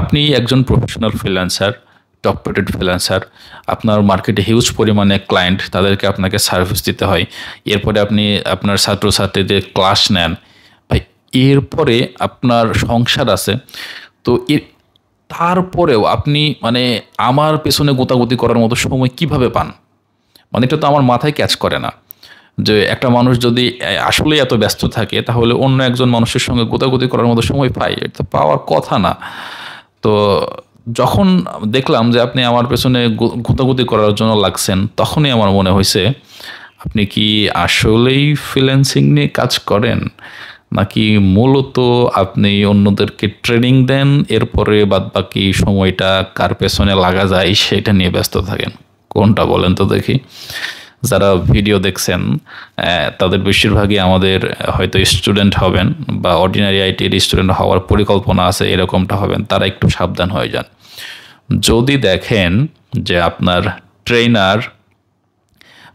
আপনি একজন professional freelancer top rated freelancer আপনার মার্কেটে হিউজ পরিমাণে ক্লায়েন্ট তাদেরকে আপনাকে সার্ভিস দিতে হয় এরপরে আপনি আপনার ছাত্রছাত্রীদের ক্লাস নেন ভাই এরপরে আপনার সংসার আছে তো এর তারপরেও আপনি মানে আমার পেছনে গোতাগুতি করার মতো সময় কিভাবে পান মানে এটা তো আমার মাথায় ক্যাচ করে না যে একটা মানুষ যদি আসলে এত ব্যস্ত থাকে তাহলে অন্য একজন মানুষের সঙ্গে গোতাগুতি করার মতো সময় পায় এটা পাওয়ার কথা না তো যখন দেখলাম যে আপনি আমার পেছনে গুঁতাগুতি করার জন্য লাগছেন তখনই আমার মনে হয়েছে আপনি কি আসলেই ফ্রিল্যান্সিং নিয়ে কাজ করেন নাকি মূলত আপনি অন্যদেরকে ট্রেনিং দেন এরপরে বাদ বাকি সময়টা কার পেছনে লাগা যায় সেটা নিয়ে ব্যস্ত থাকেন কোনটা বলেন তো দেখি যারা ভিডিও দেখছেন তাদের বেশিরভাগই আমাদের হয়তো স্টুডেন্ট হবেন বা অর্ডিনারি আইটির স্টুডেন্ট হওয়ার পরিকল্পনা আছে এরকমটা হবেন তারা একটু সাবধান হয়ে যান যদি দেখেন যে আপনার ট্রেনার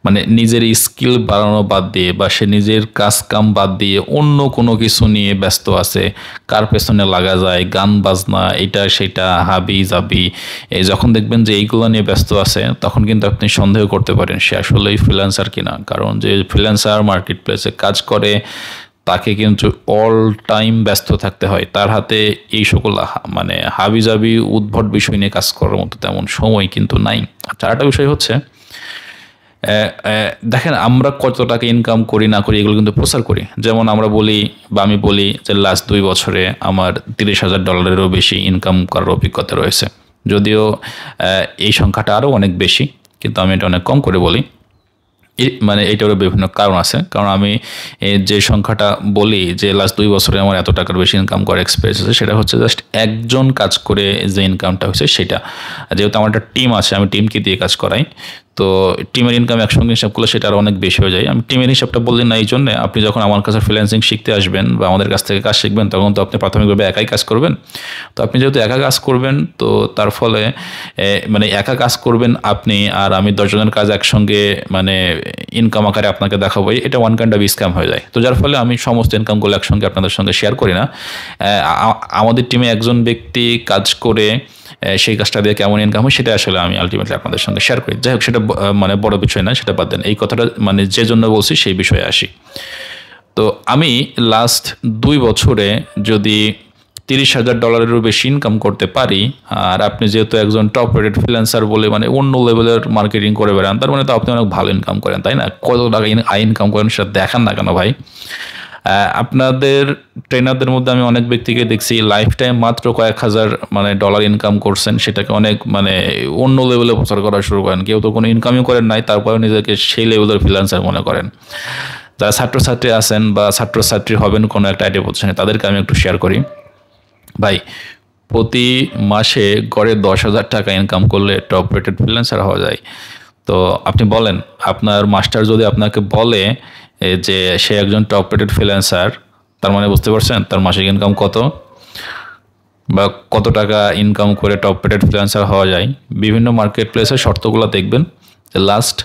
মানে নিজের স্কিল বাড়ানো বাদ দিয়ে বা সে নিজের কাজকাম বাদ দিয়ে অন্য কোনো কিছু নিয়ে ব্যস্ত আছে কার পেছনে লাগা যায় গান বাজনা এটা সেটা হাবি জাবি এই যখন দেখবেন যে এইগুলো নিয়ে ব্যস্ত আছে তখন কিন্তু আপনি সন্দেহ করতে পারেন সে আসলেই ফ্রিল্যান্সার কিনা কারণ যে ফ্রিল্যান্সার মার্কেট প্লেসে কাজ করে তাকে কিন্তু অল টাইম ব্যস্ত থাকতে হয় তার হাতে এই সকল মানে হাবিজাবি উদ্ভট বিষয় নিয়ে কাজ করার মতো তেমন সময় কিন্তু নাই আচ্ছা আরেকটা বিষয় হচ্ছে দেখেন আমরা কত টাকা ইনকাম করি না করি এগুলো কিন্তু প্রচার করি যেমন আমরা বলি বা আমি বলি যে লাস্ট দুই বছরে আমার তিরিশ হাজার ডলারেরও বেশি ইনকাম করার অভিজ্ঞতা রয়েছে যদিও এই সংখ্যাটা আরও অনেক বেশি কিন্তু আমি এটা অনেক কম করে বলি মানে এটারও বিভিন্ন কারণ আছে কারণ আমি যে সংখ্যাটা বলি যে লাস্ট দুই বছরে আমার এত টাকার বেশি ইনকাম করার এক্সপিরিয়েন্স আছে সেটা হচ্ছে জাস্ট একজন কাজ করে যে ইনকামটা হয়েছে সেটা যেহেতু আমার একটা টিম আছে আমি টিমকে দিয়ে কাজ করাই তো টিমের ইনকাম একসঙ্গে হিসাব করলে সেটা আরও অনেক বেশি হয়ে যায় আমি টিমের হিসাবটা বললেন না এই জন্য আপনি যখন আমার কাছে ফ্রিল্যান্সিং শিখতে আসবেন বা আমাদের কাছ থেকে কাজ শিখবেন তখন তো আপনি প্রাথমিকভাবে একাই কাজ করবেন তো আপনি যেহেতু একা কাজ করবেন তো তার ফলে মানে একা কাজ করবেন আপনি আর আমি দশজনের কাজ একসঙ্গে মানে ইনকাম আকারে আপনাকে দেখাবো এটা ওয়ান কাইন্ড অফ স্ক্যাম হয়ে যায় তো যার ফলে আমি সমস্ত ইনকামগুলো একসঙ্গে আপনাদের সঙ্গে শেয়ার করি না আমাদের টিমে একজন ব্যক্তি কাজ করে সেই কাজটা দিয়ে কেমন ইনকাম হয় সেটা আসলে আমি আলটিমেটলি আপনাদের সঙ্গে শেয়ার করি যাই হোক সেটা মানে বড় বিষয় না সেটা বাদ দেন এই কথাটা মানে যে জন্য বলছি সেই বিষয়ে আসি তো আমি লাস্ট দুই বছরে যদি তিরিশ হাজার ডলারেরও বেশি ইনকাম করতে পারি আর আপনি যেহেতু একজন টপ রেটেড ফ্রিল্যান্সার বলে মানে অন্য লেভেলের মার্কেটিং করে বেড়ান তার মানে তো আপনি অনেক ভালো ইনকাম করেন তাই না কত টাকা আই ইনকাম করেন সেটা দেখান না কেন ভাই আপনাদের ট্রেনারদের মধ্যে আমি অনেক ব্যক্তিকে দেখছি লাইফ টাইম মাত্র কয়েক হাজার মানে ডলার ইনকাম করছেন সেটাকে অনেক মানে অন্য লেভেলে প্রচার করা শুরু করেন কেউ তো কোনো ইনকামই করেন নাই তারপরে নিজেকে সেই লেভেলের ফ্রিল্যান্সার মনে করেন যারা ছাত্রছাত্রী আছেন বা ছাত্রছাত্রী হবেন কোনো একটা আইডিয়া প্রতিষ্ঠানে তাদেরকে আমি একটু শেয়ার করি ভাই প্রতি মাসে গড়ে দশ হাজার টাকা ইনকাম করলে টপ রেটেড ফ্রিল্যান্সার হওয়া যায় তো আপনি বলেন আপনার মাস্টার যদি আপনাকে বলে যে সে একজন টপ রেটেড ফ্রিল্যান্সার তার মানে বুঝতে পারছেন তার মাসিক ইনকাম কত বা কত টাকা ইনকাম করে টপ রেটেড ফ্রিল্যান্সার হওয়া যায় বিভিন্ন মার্কেট প্লেসের শর্তগুলো দেখবেন যে লাস্ট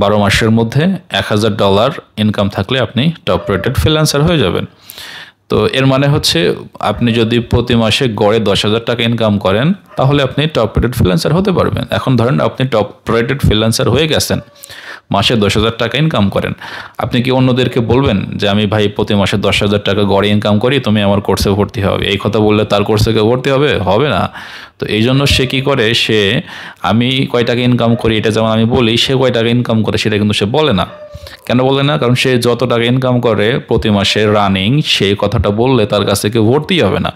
বারো মাসের মধ্যে এক হাজার ডলার ইনকাম থাকলে আপনি টপ রেটেড ফ্রিল্যান্সার হয়ে যাবেন তো এর মানে হচ্ছে আপনি যদি প্রতি মাসে গড়ে দশ হাজার টাকা ইনকাম করেন তাহলে আপনি টপ রেটেড ফ্রিল্যান্সার হতে পারবেন এখন ধরেন আপনি টপ রেটেড ফ্রিল্যান্সার হয়ে গেছেন মাসে দশ হাজার টাকা ইনকাম করেন আপনি কি অন্যদেরকে বলবেন যে আমি ভাই প্রতি মাসে দশ হাজার টাকা গড়ে ইনকাম করি তুমি আমার কোর্সে ভর্তি হবে এই কথা বললে তার কোর্সে ভর্তি হবে হবে না তো এই জন্য সে কী করে সে আমি কয় টাকা ইনকাম করি এটা যেমন আমি বলি সে কয় টাকা ইনকাম করে সেটা কিন্তু সে বলে না কেন বলে না কারণ সে যত টাকা ইনকাম করে প্রতি মাসে রানিং সেই কথাটা বললে তার কাছ থেকে ভর্তি হবে না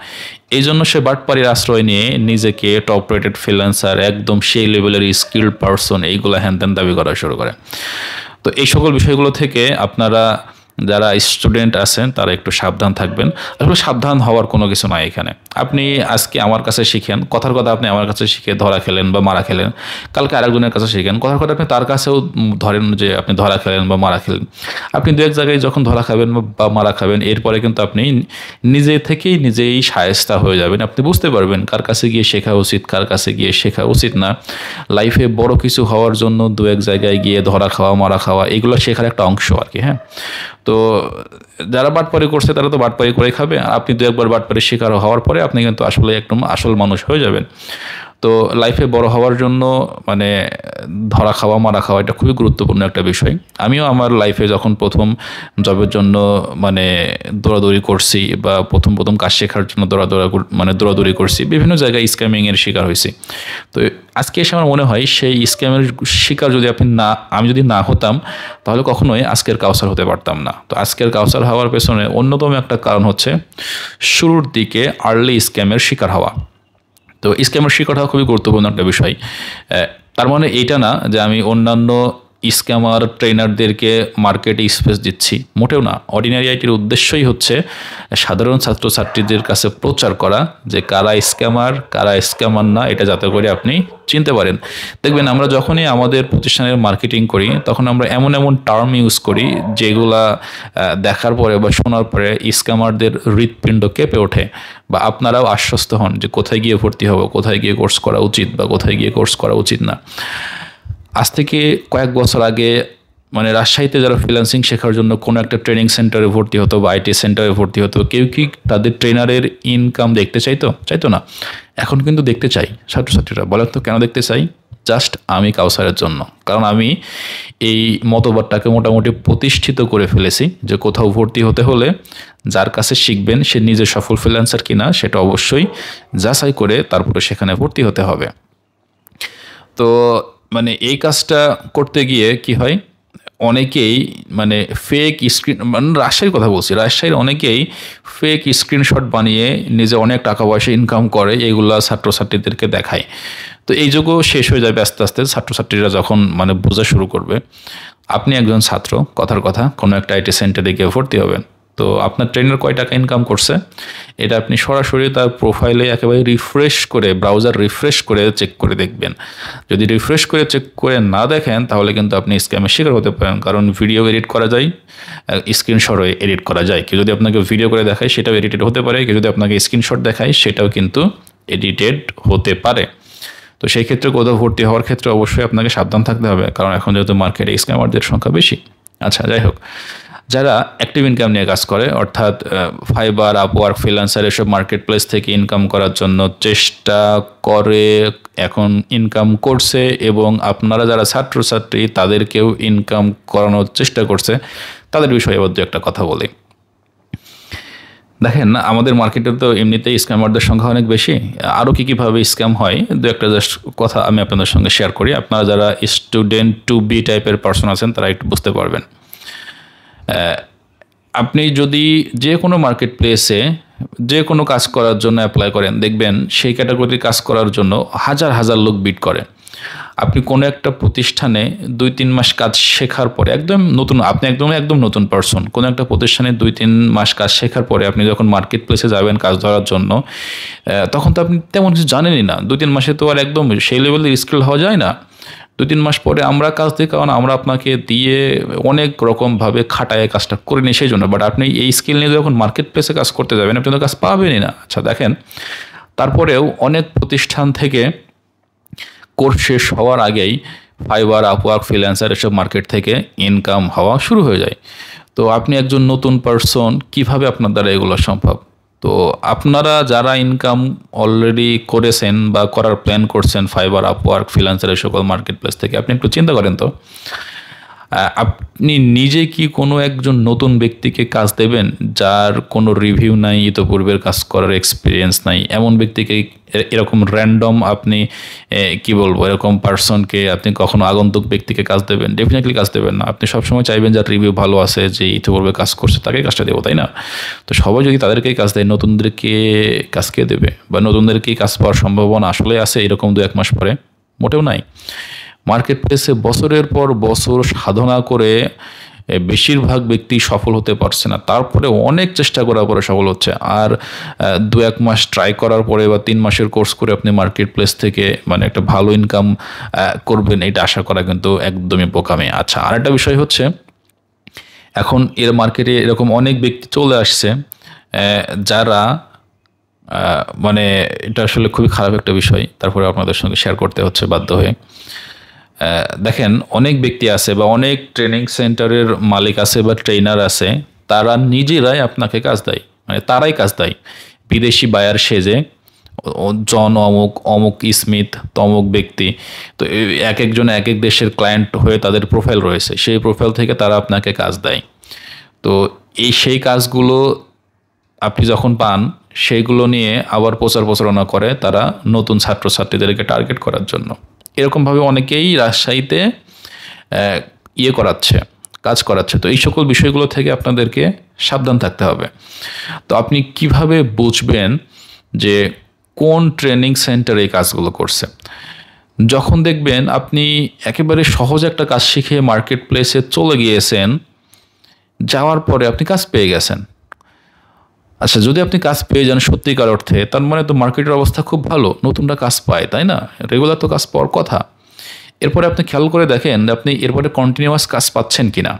এই জন্য সে বাটপাড়ির আশ্রয় নিয়ে নিজেকে টপ রেটেড ফ্রিল্যান্সার একদম সেই লেভেলের স্কিল্ড পার্সন এইগুলো হ্যান দাবি করা শুরু করে তো এই সকল বিষয়গুলো থেকে আপনারা যারা স্টুডেন্ট আছেন তারা একটু সাবধান থাকবেন আসলে সাবধান হওয়ার কোনো কিছু নয় এখানে আপনি আজকে আমার কাছে শিখেন কথার কথা আপনি আমার কাছে শিখে ধরা খেলেন বা মারা খেলেন কালকে আরেকজনের কাছে শিখেন কথার কথা আপনি তার কাছেও ধরেন যে আপনি ধরা খেলেন বা মারা খেলেন আপনি দু এক জায়গায় যখন ধরা খাবেন বা মারা খাবেন এরপরে কিন্তু আপনি নিজে থেকেই নিজেই সায়স্তা হয়ে যাবেন আপনি বুঝতে পারবেন কার কাছে গিয়ে শেখা উচিত কার কাছে গিয়ে শেখা উচিত না লাইফে বড় কিছু হওয়ার জন্য দু এক জায়গায় গিয়ে ধরা খাওয়া মারা খাওয়া এগুলো শেখার একটা অংশ আর কি হ্যাঁ তো যারা বাটপারি করছে তারা তো বাটপারি করে খাবে আর আপনি দু একবার বাটপারি শিকার হওয়ার পরে আপনি কিন্তু আসলে একদম আসল মানুষ হয়ে যাবেন তো লাইফে বড় হওয়ার জন্য মানে ধরা খাওয়া মারা খাওয়া এটা খুবই গুরুত্বপূর্ণ একটা বিষয় আমিও আমার লাইফে যখন প্রথম জবের জন্য মানে দৌড়াদৌড়ি করছি বা প্রথম প্রথম কাজ শেখার জন্য দৌড়াদৌড়া মানে দৌড়াদৌড়ি করছি বিভিন্ন জায়গায় স্ক্যামিংয়ের শিকার হয়েছি তো আজকে এসে আমার মনে হয় সেই স্ক্যামের শিকার যদি আপনি না আমি যদি না হতাম তাহলে কখনোই আজকের কাউসার হতে পারতাম না তো আজকের কাউসার হওয়ার পেছনে অন্যতম একটা কারণ হচ্ছে শুরুর দিকে আর্লি স্ক্যামের শিকার হওয়া তো ইসলামের শিক্ষাটা খুবই গুরুত্বপূর্ণ একটা বিষয় তার মানে এইটা না যে আমি অন্যান্য স্ক্যামার ট্রেনারদেরকে মার্কেটে স্পেস দিচ্ছি মোটেও না অর্ডিনারি আইটির উদ্দেশ্যই হচ্ছে সাধারণ ছাত্রছাত্রীদের কাছে প্রচার করা যে কারা স্ক্যামার কারা স্ক্যামার না এটা যাতে করে আপনি চিনতে পারেন দেখবেন আমরা যখনই আমাদের প্রতিষ্ঠানের মার্কেটিং করি তখন আমরা এমন এমন টার্ম ইউজ করি যেগুলা দেখার পরে বা শোনার পরে স্ক্যামারদের হৃৎপিণ্ড কেঁপে ওঠে বা আপনারাও আশ্বস্ত হন যে কোথায় গিয়ে ভর্তি হবো কোথায় গিয়ে কোর্স করা উচিত বা কোথায় গিয়ে কোর্স করা উচিত না আজ থেকে কয়েক বছর আগে মানে রাজশাহীতে যারা ফ্রিল্যান্সিং শেখার জন্য কোনো একটা ট্রেনিং সেন্টারে ভর্তি হতো বা আইটি সেন্টারে ভর্তি হতো কেউ কি তাদের ট্রেনারের ইনকাম দেখতে চাইতো চাইতো না এখন কিন্তু দেখতে চাই ছাত্রছাত্রীরা বলার তো কেন দেখতে চাই জাস্ট আমি কাউসারের জন্য কারণ আমি এই মতবাদটাকে মোটামুটি প্রতিষ্ঠিত করে ফেলেছি যে কোথাও ভর্তি হতে হলে যার কাছে শিখবেন সে নিজে সফল ফ্রিল্যান্সার কিনা সেটা অবশ্যই যাচাই করে তারপরে সেখানে ভর্তি হতে হবে তো মানে এই কাজটা করতে গিয়ে কি হয় অনেকেই মানে ফেক স্ক্রিন মানে রাজশাহীর কথা বলছি রাজশাহীর অনেকেই ফেক স্ক্রিনশট বানিয়ে নিজে অনেক টাকা পয়সা ইনকাম করে এইগুলা ছাত্রছাত্রীদেরকে দেখায় তো এই যুগও শেষ হয়ে যাবে আস্তে আস্তে ছাত্রছাত্রীরা যখন মানে বোঝা শুরু করবে আপনি একজন ছাত্র কথার কথা কোনো একটা আইটি সেন্টারে গিয়ে ভর্তি হবেন তো আপনার ট্রেনার কয় টাকা ইনকাম করছে এটা আপনি সরাসরি তার প্রোফাইলে একেবারে রিফ্রেশ করে ব্রাউজার রিফ্রেশ করে চেক করে দেখবেন যদি রিফ্রেশ করে চেক করে না দেখেন তাহলে কিন্তু আপনি স্ক্যামের শিকার হতে পারেন কারণ ভিডিও এডিট করা যায় স্ক্রিনশটও এডিট করা যায় কেউ যদি আপনাকে ভিডিও করে দেখায় সেটাও এডিটেড হতে পারে কেউ যদি আপনাকে স্ক্রিনশট দেখায় সেটাও কিন্তু এডিটেড হতে পারে তো সেই ক্ষেত্রে কোথাও ভর্তি হওয়ার ক্ষেত্রে অবশ্যই আপনাকে সাবধান থাকতে হবে কারণ এখন যেহেতু মার্কেটে স্ক্যামারদের সংখ্যা বেশি আচ্ছা যাই হোক যারা অ্যাক্টিভ ইনকাম নিয়ে কাজ করে অর্থাৎ ফাইবার আপওয়ার্ক ফ্রিলান্সার এসব মার্কেট প্লেস থেকে ইনকাম করার জন্য চেষ্টা করে এখন ইনকাম করছে এবং আপনারা যারা ছাত্রছাত্রী তাদেরকেও ইনকাম করানোর চেষ্টা করছে তাদের বিষয়ে এবার দু একটা কথা বলি দেখেন আমাদের মার্কেটে তো এমনিতেই স্ক্যামারদের সংখ্যা অনেক বেশি আরও কী কীভাবে স্ক্যাম হয় দু একটা জাস্ট কথা আমি আপনাদের সঙ্গে শেয়ার করি আপনারা যারা স্টুডেন্ট টু বি টাইপের পার্সন আছেন তারা একটু বুঝতে পারবেন আপনি যদি যে কোনো মার্কেট প্লেসে যে কোনো কাজ করার জন্য অ্যাপ্লাই করেন দেখবেন সেই ক্যাটাগরির কাজ করার জন্য হাজার হাজার লোক বিট করেন আপনি কোনো একটা প্রতিষ্ঠানে দুই তিন মাস কাজ শেখার পরে একদম নতুন আপনি একদম একদম নতুন পার্সন কোনো একটা প্রতিষ্ঠানে দুই তিন মাস কাজ শেখার পরে আপনি যখন মার্কেট প্লেসে যাবেন কাজ ধরার জন্য তখন তো আপনি তেমন কিছু জানেনই না দুই তিন মাসে তো আর একদম সেই লেভেলের স্কিল হওয়া যায় না দু তিন মাস পরে আমরা কাজ দিই কারণ আমরা আপনাকে দিয়ে অনেক রকমভাবে খাটায় কাজটা করে নিই সেই জন্য বাট আপনি এই স্কিল নিয়ে যখন মার্কেট প্লেসে কাজ করতে যাবেন আপনি তো কাজ পাবেনই না আচ্ছা দেখেন তারপরেও অনেক প্রতিষ্ঠান থেকে কোর্স শেষ হওয়ার আগেই ফাইবার আপওয়ার্ক ফ্রিল্যান্সার এসব মার্কেট থেকে ইনকাম হওয়া শুরু হয়ে যায় তো আপনি একজন নতুন পার্সন কিভাবে আপনার দ্বারা এগুলো সম্ভব তো আপনারা যারা ইনকাম অলরেডি করেছেন বা করার প্ল্যান করছেন ফাইবার আপওয়ার্ক ফ্রিল্যান্সার এই সকল মার্কেট প্লেস থেকে আপনি একটু চিন্তা করেন তো আপনি নিজে কি কোনো একজন নতুন ব্যক্তিকে কাজ দেবেন যার কোনো রিভিউ নাই ইতপূর্বের কাজ করার এক্সপিরিয়েন্স নাই এমন ব্যক্তিকে এরকম র্যান্ডম আপনি কি বলবো এরকম পার্সনকে আপনি কখনো আগন্তুক ব্যক্তিকে কাজ দেবেন ডেফিনেটলি কাজ দেবেন না আপনি সবসময় চাইবেন যার রিভিউ ভালো আছে যে ইতিপূর্বে কাজ করছে তাকে কাজটা দেবো তাই না তো সবাই যদি তাদেরকেই কাজ দেয় নতুনদেরকে কাজকে দেবে বা নতুনদেরকেই কাজ পাওয়ার সম্ভাবনা আসলে আছে এরকম দু এক মাস পরে মোটেও নাই মার্কেট প্লেসে বছরের পর বছর সাধনা করে বেশিরভাগ ব্যক্তি সফল হতে পারছে না তারপরে অনেক চেষ্টা করার পরে সফল হচ্ছে আর দু এক মাস ট্রাই করার পরে বা তিন মাসের কোর্স করে আপনি মার্কেট প্লেস থেকে মানে একটা ভালো ইনকাম করবেন এটা আশা করা কিন্তু একদমই বোকামে আচ্ছা আর একটা বিষয় হচ্ছে এখন এর মার্কেটে এরকম অনেক ব্যক্তি চলে আসছে যারা মানে এটা আসলে খুবই খারাপ একটা বিষয় তারপরে আপনাদের সঙ্গে শেয়ার করতে হচ্ছে বাধ্য হয়ে দেখেন অনেক ব্যক্তি আছে বা অনেক ট্রেনিং সেন্টারের মালিক আছে বা ট্রেনার আছে তারা নিজেরাই আপনাকে কাজ দেয় মানে তারাই কাজ দেয় বিদেশি বায়ার সেজে জন অমুক অমুক স্মিথ তমুক ব্যক্তি তো এক একজন এক এক দেশের ক্লায়েন্ট হয়ে তাদের প্রোফাইল রয়েছে সেই প্রোফাইল থেকে তারা আপনাকে কাজ দেয় তো এই সেই কাজগুলো আপনি যখন পান সেইগুলো নিয়ে আবার প্রচার প্রচারণা করে তারা নতুন ছাত্রছাত্রীদেরকে টার্গেট করার জন্য এরকমভাবে অনেকেই রাজশাহীতে ইয়ে করাচ্ছে কাজ করাচ্ছে তো এই সকল বিষয়গুলো থেকে আপনাদেরকে সাবধান থাকতে হবে তো আপনি কিভাবে বুঝবেন যে কোন ট্রেনিং সেন্টারে এই কাজগুলো করছে যখন দেখবেন আপনি একেবারে সহজ একটা কাজ শিখে মার্কেট প্লেসে চলে গিয়েছেন যাওয়ার পরে আপনি কাজ পেয়ে গেছেন আচ্ছা যদি আপনি কাজ পেয়ে যান সত্যিকার অর্থে তার মানে তো মার্কেটের অবস্থা খুব ভালো নতুনটা কাজ পায় তাই না রেগুলার তো কাজ পাওয়ার কথা এরপরে আপনি খেয়াল করে দেখেন আপনি এরপরে কন্টিনিউয়াস কাজ পাচ্ছেন কি না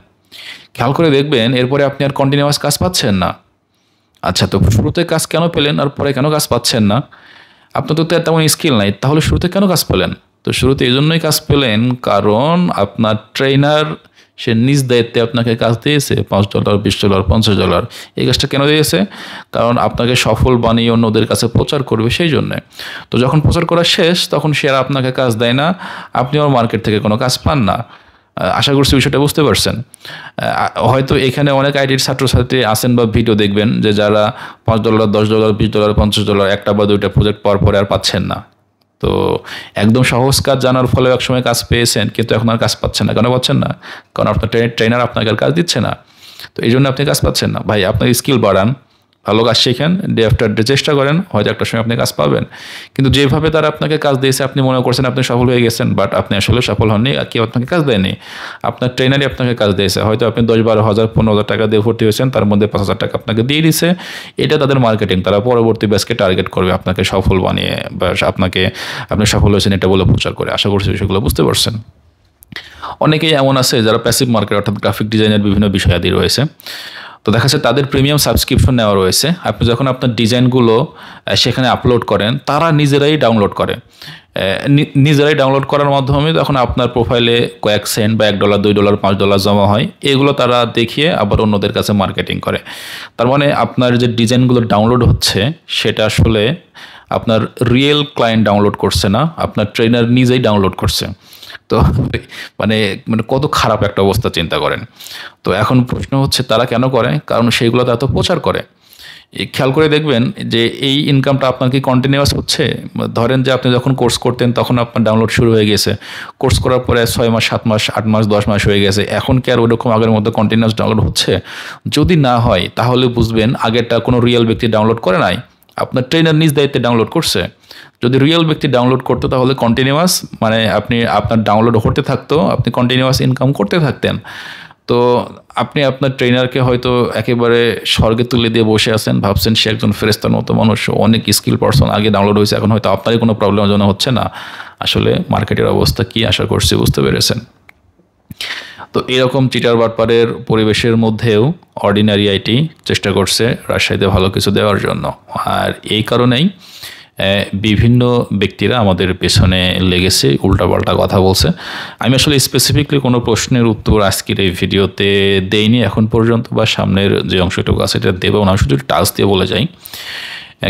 খেয়াল করে দেখবেন এরপরে আপনি আর কন্টিনিউয়াস কাজ পাচ্ছেন না আচ্ছা তো শুরুতে কাজ কেন পেলেন আর পরে কেন কাজ পাচ্ছেন না আপনার তো তো তেমন স্কিল নাই তাহলে শুরুতে কেন কাজ পেলেন তো শুরুতে এই জন্যই কাজ পেলেন কারণ আপনার ট্রেনার সে নিজ দায়িত্বে আপনাকে কাজ দিয়েছে পাঁচ ডলার বিশ ডলার পঞ্চাশ ডলার এই কাজটা কেন দিয়েছে কারণ আপনাকে সফল বানিয়ে অন্যদের কাছে প্রচার করবে সেই জন্যে তো যখন প্রচার করা শেষ তখন সে আর আপনাকে কাজ দেয় না আপনি আর মার্কেট থেকে কোনো কাজ পান না আশা করছি বিষয়টা বুঝতে পারছেন হয়তো এখানে অনেক আইডির ছাত্রছাত্রী আছেন বা ভিডিও দেখবেন যে যারা পাঁচ ডলার দশ ডলার বিশ ডলার পঞ্চাশ ডলার একটা বা দুইটা প্রজেক্ট পাওয়ার পরে আর পাচ্ছেন না তো একদম সহজ কাজ জানার ফলেও একসময় কাজ পেয়েছেন কিন্তু এখন আর কাজ পাচ্ছেন না কেন পাচ্ছেন না কারণ আপনার ট্রেনার আপনাকে আর কাজ দিচ্ছে না তো এই জন্য আপনি কাজ পাচ্ছেন না ভাই আপনার স্কিল বাড়ান ভালো কাজ শেখেন ডে আফটার ডে চেষ্টা করেন হয়তো একটা সময় আপনি কাজ পাবেন কিন্তু যেভাবে তারা আপনাকে কাজ দিয়েছে আপনি মনে করছেন আপনি সফল হয়ে গেছেন বাট আপনি আসলে সফল হননি আর কেউ আপনাকে কাজ দেয়নি আপনার ট্রেনারই আপনাকে কাজ দিয়েছে হয়তো আপনি দশ বারো হাজার পনেরো হাজার টাকা দিয়ে ভর্তি হয়েছেন তার মধ্যে পাঁচ হাজার টাকা আপনাকে দিয়ে দিছে এটা তাদের মার্কেটিং তারা পরবর্তী ব্যাচকে টার্গেট করবে আপনাকে সফল বানিয়ে বা আপনাকে আপনি সফল হয়েছেন এটা বলে প্রচার করে আশা করছি সেগুলো বুঝতে পারছেন অনেকেই এমন আছে যারা প্যাসিভ মার্কেট অর্থাৎ গ্রাফিক ডিজাইনের বিভিন্ন বিষয়াদি রয়েছে তো দেখা যাচ্ছে তাদের প্রিমিয়াম সাবস্ক্রিপশন নেওয়া রয়েছে আপনি যখন আপনার ডিজাইনগুলো সেখানে আপলোড করেন তারা নিজেরাই ডাউনলোড করে নিজেরাই ডাউনলোড করার মাধ্যমে তখন আপনার প্রোফাইলে কয়েক সেন্ট বা এক ডলার দুই ডলার পাঁচ ডলার জমা হয় এগুলো তারা দেখিয়ে আবার অন্যদের কাছে মার্কেটিং করে তার মানে আপনার যে ডিজাইনগুলো ডাউনলোড হচ্ছে সেটা আসলে আপনার রিয়েল ক্লায়েন্ট ডাউনলোড করছে না আপনার ট্রেনার নিজেই ডাউনলোড করছে তো মানে মানে কত খারাপ একটা অবস্থা চিন্তা করেন তো এখন প্রশ্ন হচ্ছে তারা কেন করে কারণ সেইগুলো তো এত প্রচার করে খেয়াল করে দেখবেন যে এই ইনকামটা আপনার কি কন্টিনিউয়াস হচ্ছে ধরেন যে আপনি যখন কোর্স করতেন তখন আপনার ডাউনলোড শুরু হয়ে গেছে কোর্স করার পরে ছয় মাস সাত মাস আট মাস দশ মাস হয়ে গেছে এখন কি আর ওইরকম আগের মতো কন্টিনিউয়াস ডাউনলোড হচ্ছে যদি না হয় তাহলে বুঝবেন আগেরটা কোনো রিয়েল ব্যক্তি ডাউনলোড করে নাই আপনার ট্রেনার নিজ দায়িত্বে ডাউনলোড করছে যদি রিয়েল ব্যক্তি ডাউনলোড করতো তাহলে কন্টিনিউয়াস মানে আপনি আপনার ডাউনলোড হতে থাকতো আপনি কন্টিনিউয়াস ইনকাম করতে থাকতেন তো আপনি আপনার ট্রেনারকে হয়তো একেবারে স্বর্গে তুলে দিয়ে বসে আছেন ভাবছেন সে একজন ফেরেস্তার মতো মানুষ অনেক স্কিল পার্সন আগে ডাউনলোড হয়েছে এখন হয়তো আপনারই কোনো প্রবলেম যেন হচ্ছে না আসলে মার্কেটের অবস্থা কী আশা করছি বুঝতে পেরেছেন তো এরকম চিটার বাটপারের পরিবেশের মধ্যেও অর্ডিনারি আইটি চেষ্টা করছে রাজশাহীতে ভালো কিছু দেওয়ার জন্য আর এই কারণেই বিভিন্ন ব্যক্তিরা আমাদের পেছনে লেগেছে উল্টাপাল্টা কথা বলছে আমি আসলে স্পেসিফিকলি কোনো প্রশ্নের উত্তর আজকের এই ভিডিওতে দেইনি এখন পর্যন্ত বা সামনের যে অংশটুকু আছে এটা দেবো না শুধু টাচ দিয়ে বলে যাই